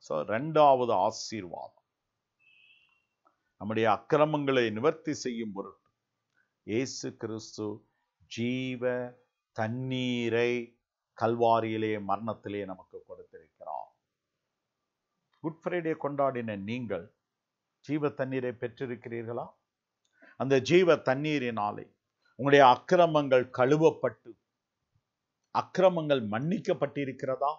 ஸோ ரெண்டாவது ஆசீர்வாதம் நம்முடைய அக்கிரமங்களை நிவர்த்தி செய்யும் பொருட்டு இயேசு கிறிஸ்து ஜீவ தண்ணீரை கல்வாரியிலே மரணத்திலே நமக்கு கொடுத்திருக்கிறார் குட் ஃப்ரைடே கொண்டாடின நீங்கள் ஜீவ தண்ணீரை பெற்றிருக்கிறீர்களா அந்த ஜீவ தண்ணீரினாலே உங்களுடைய அக்கிரமங்கள் கழுவப்பட்டு அக்கிரமங்கள் மன்னிக்கப்பட்டிருக்கிறதா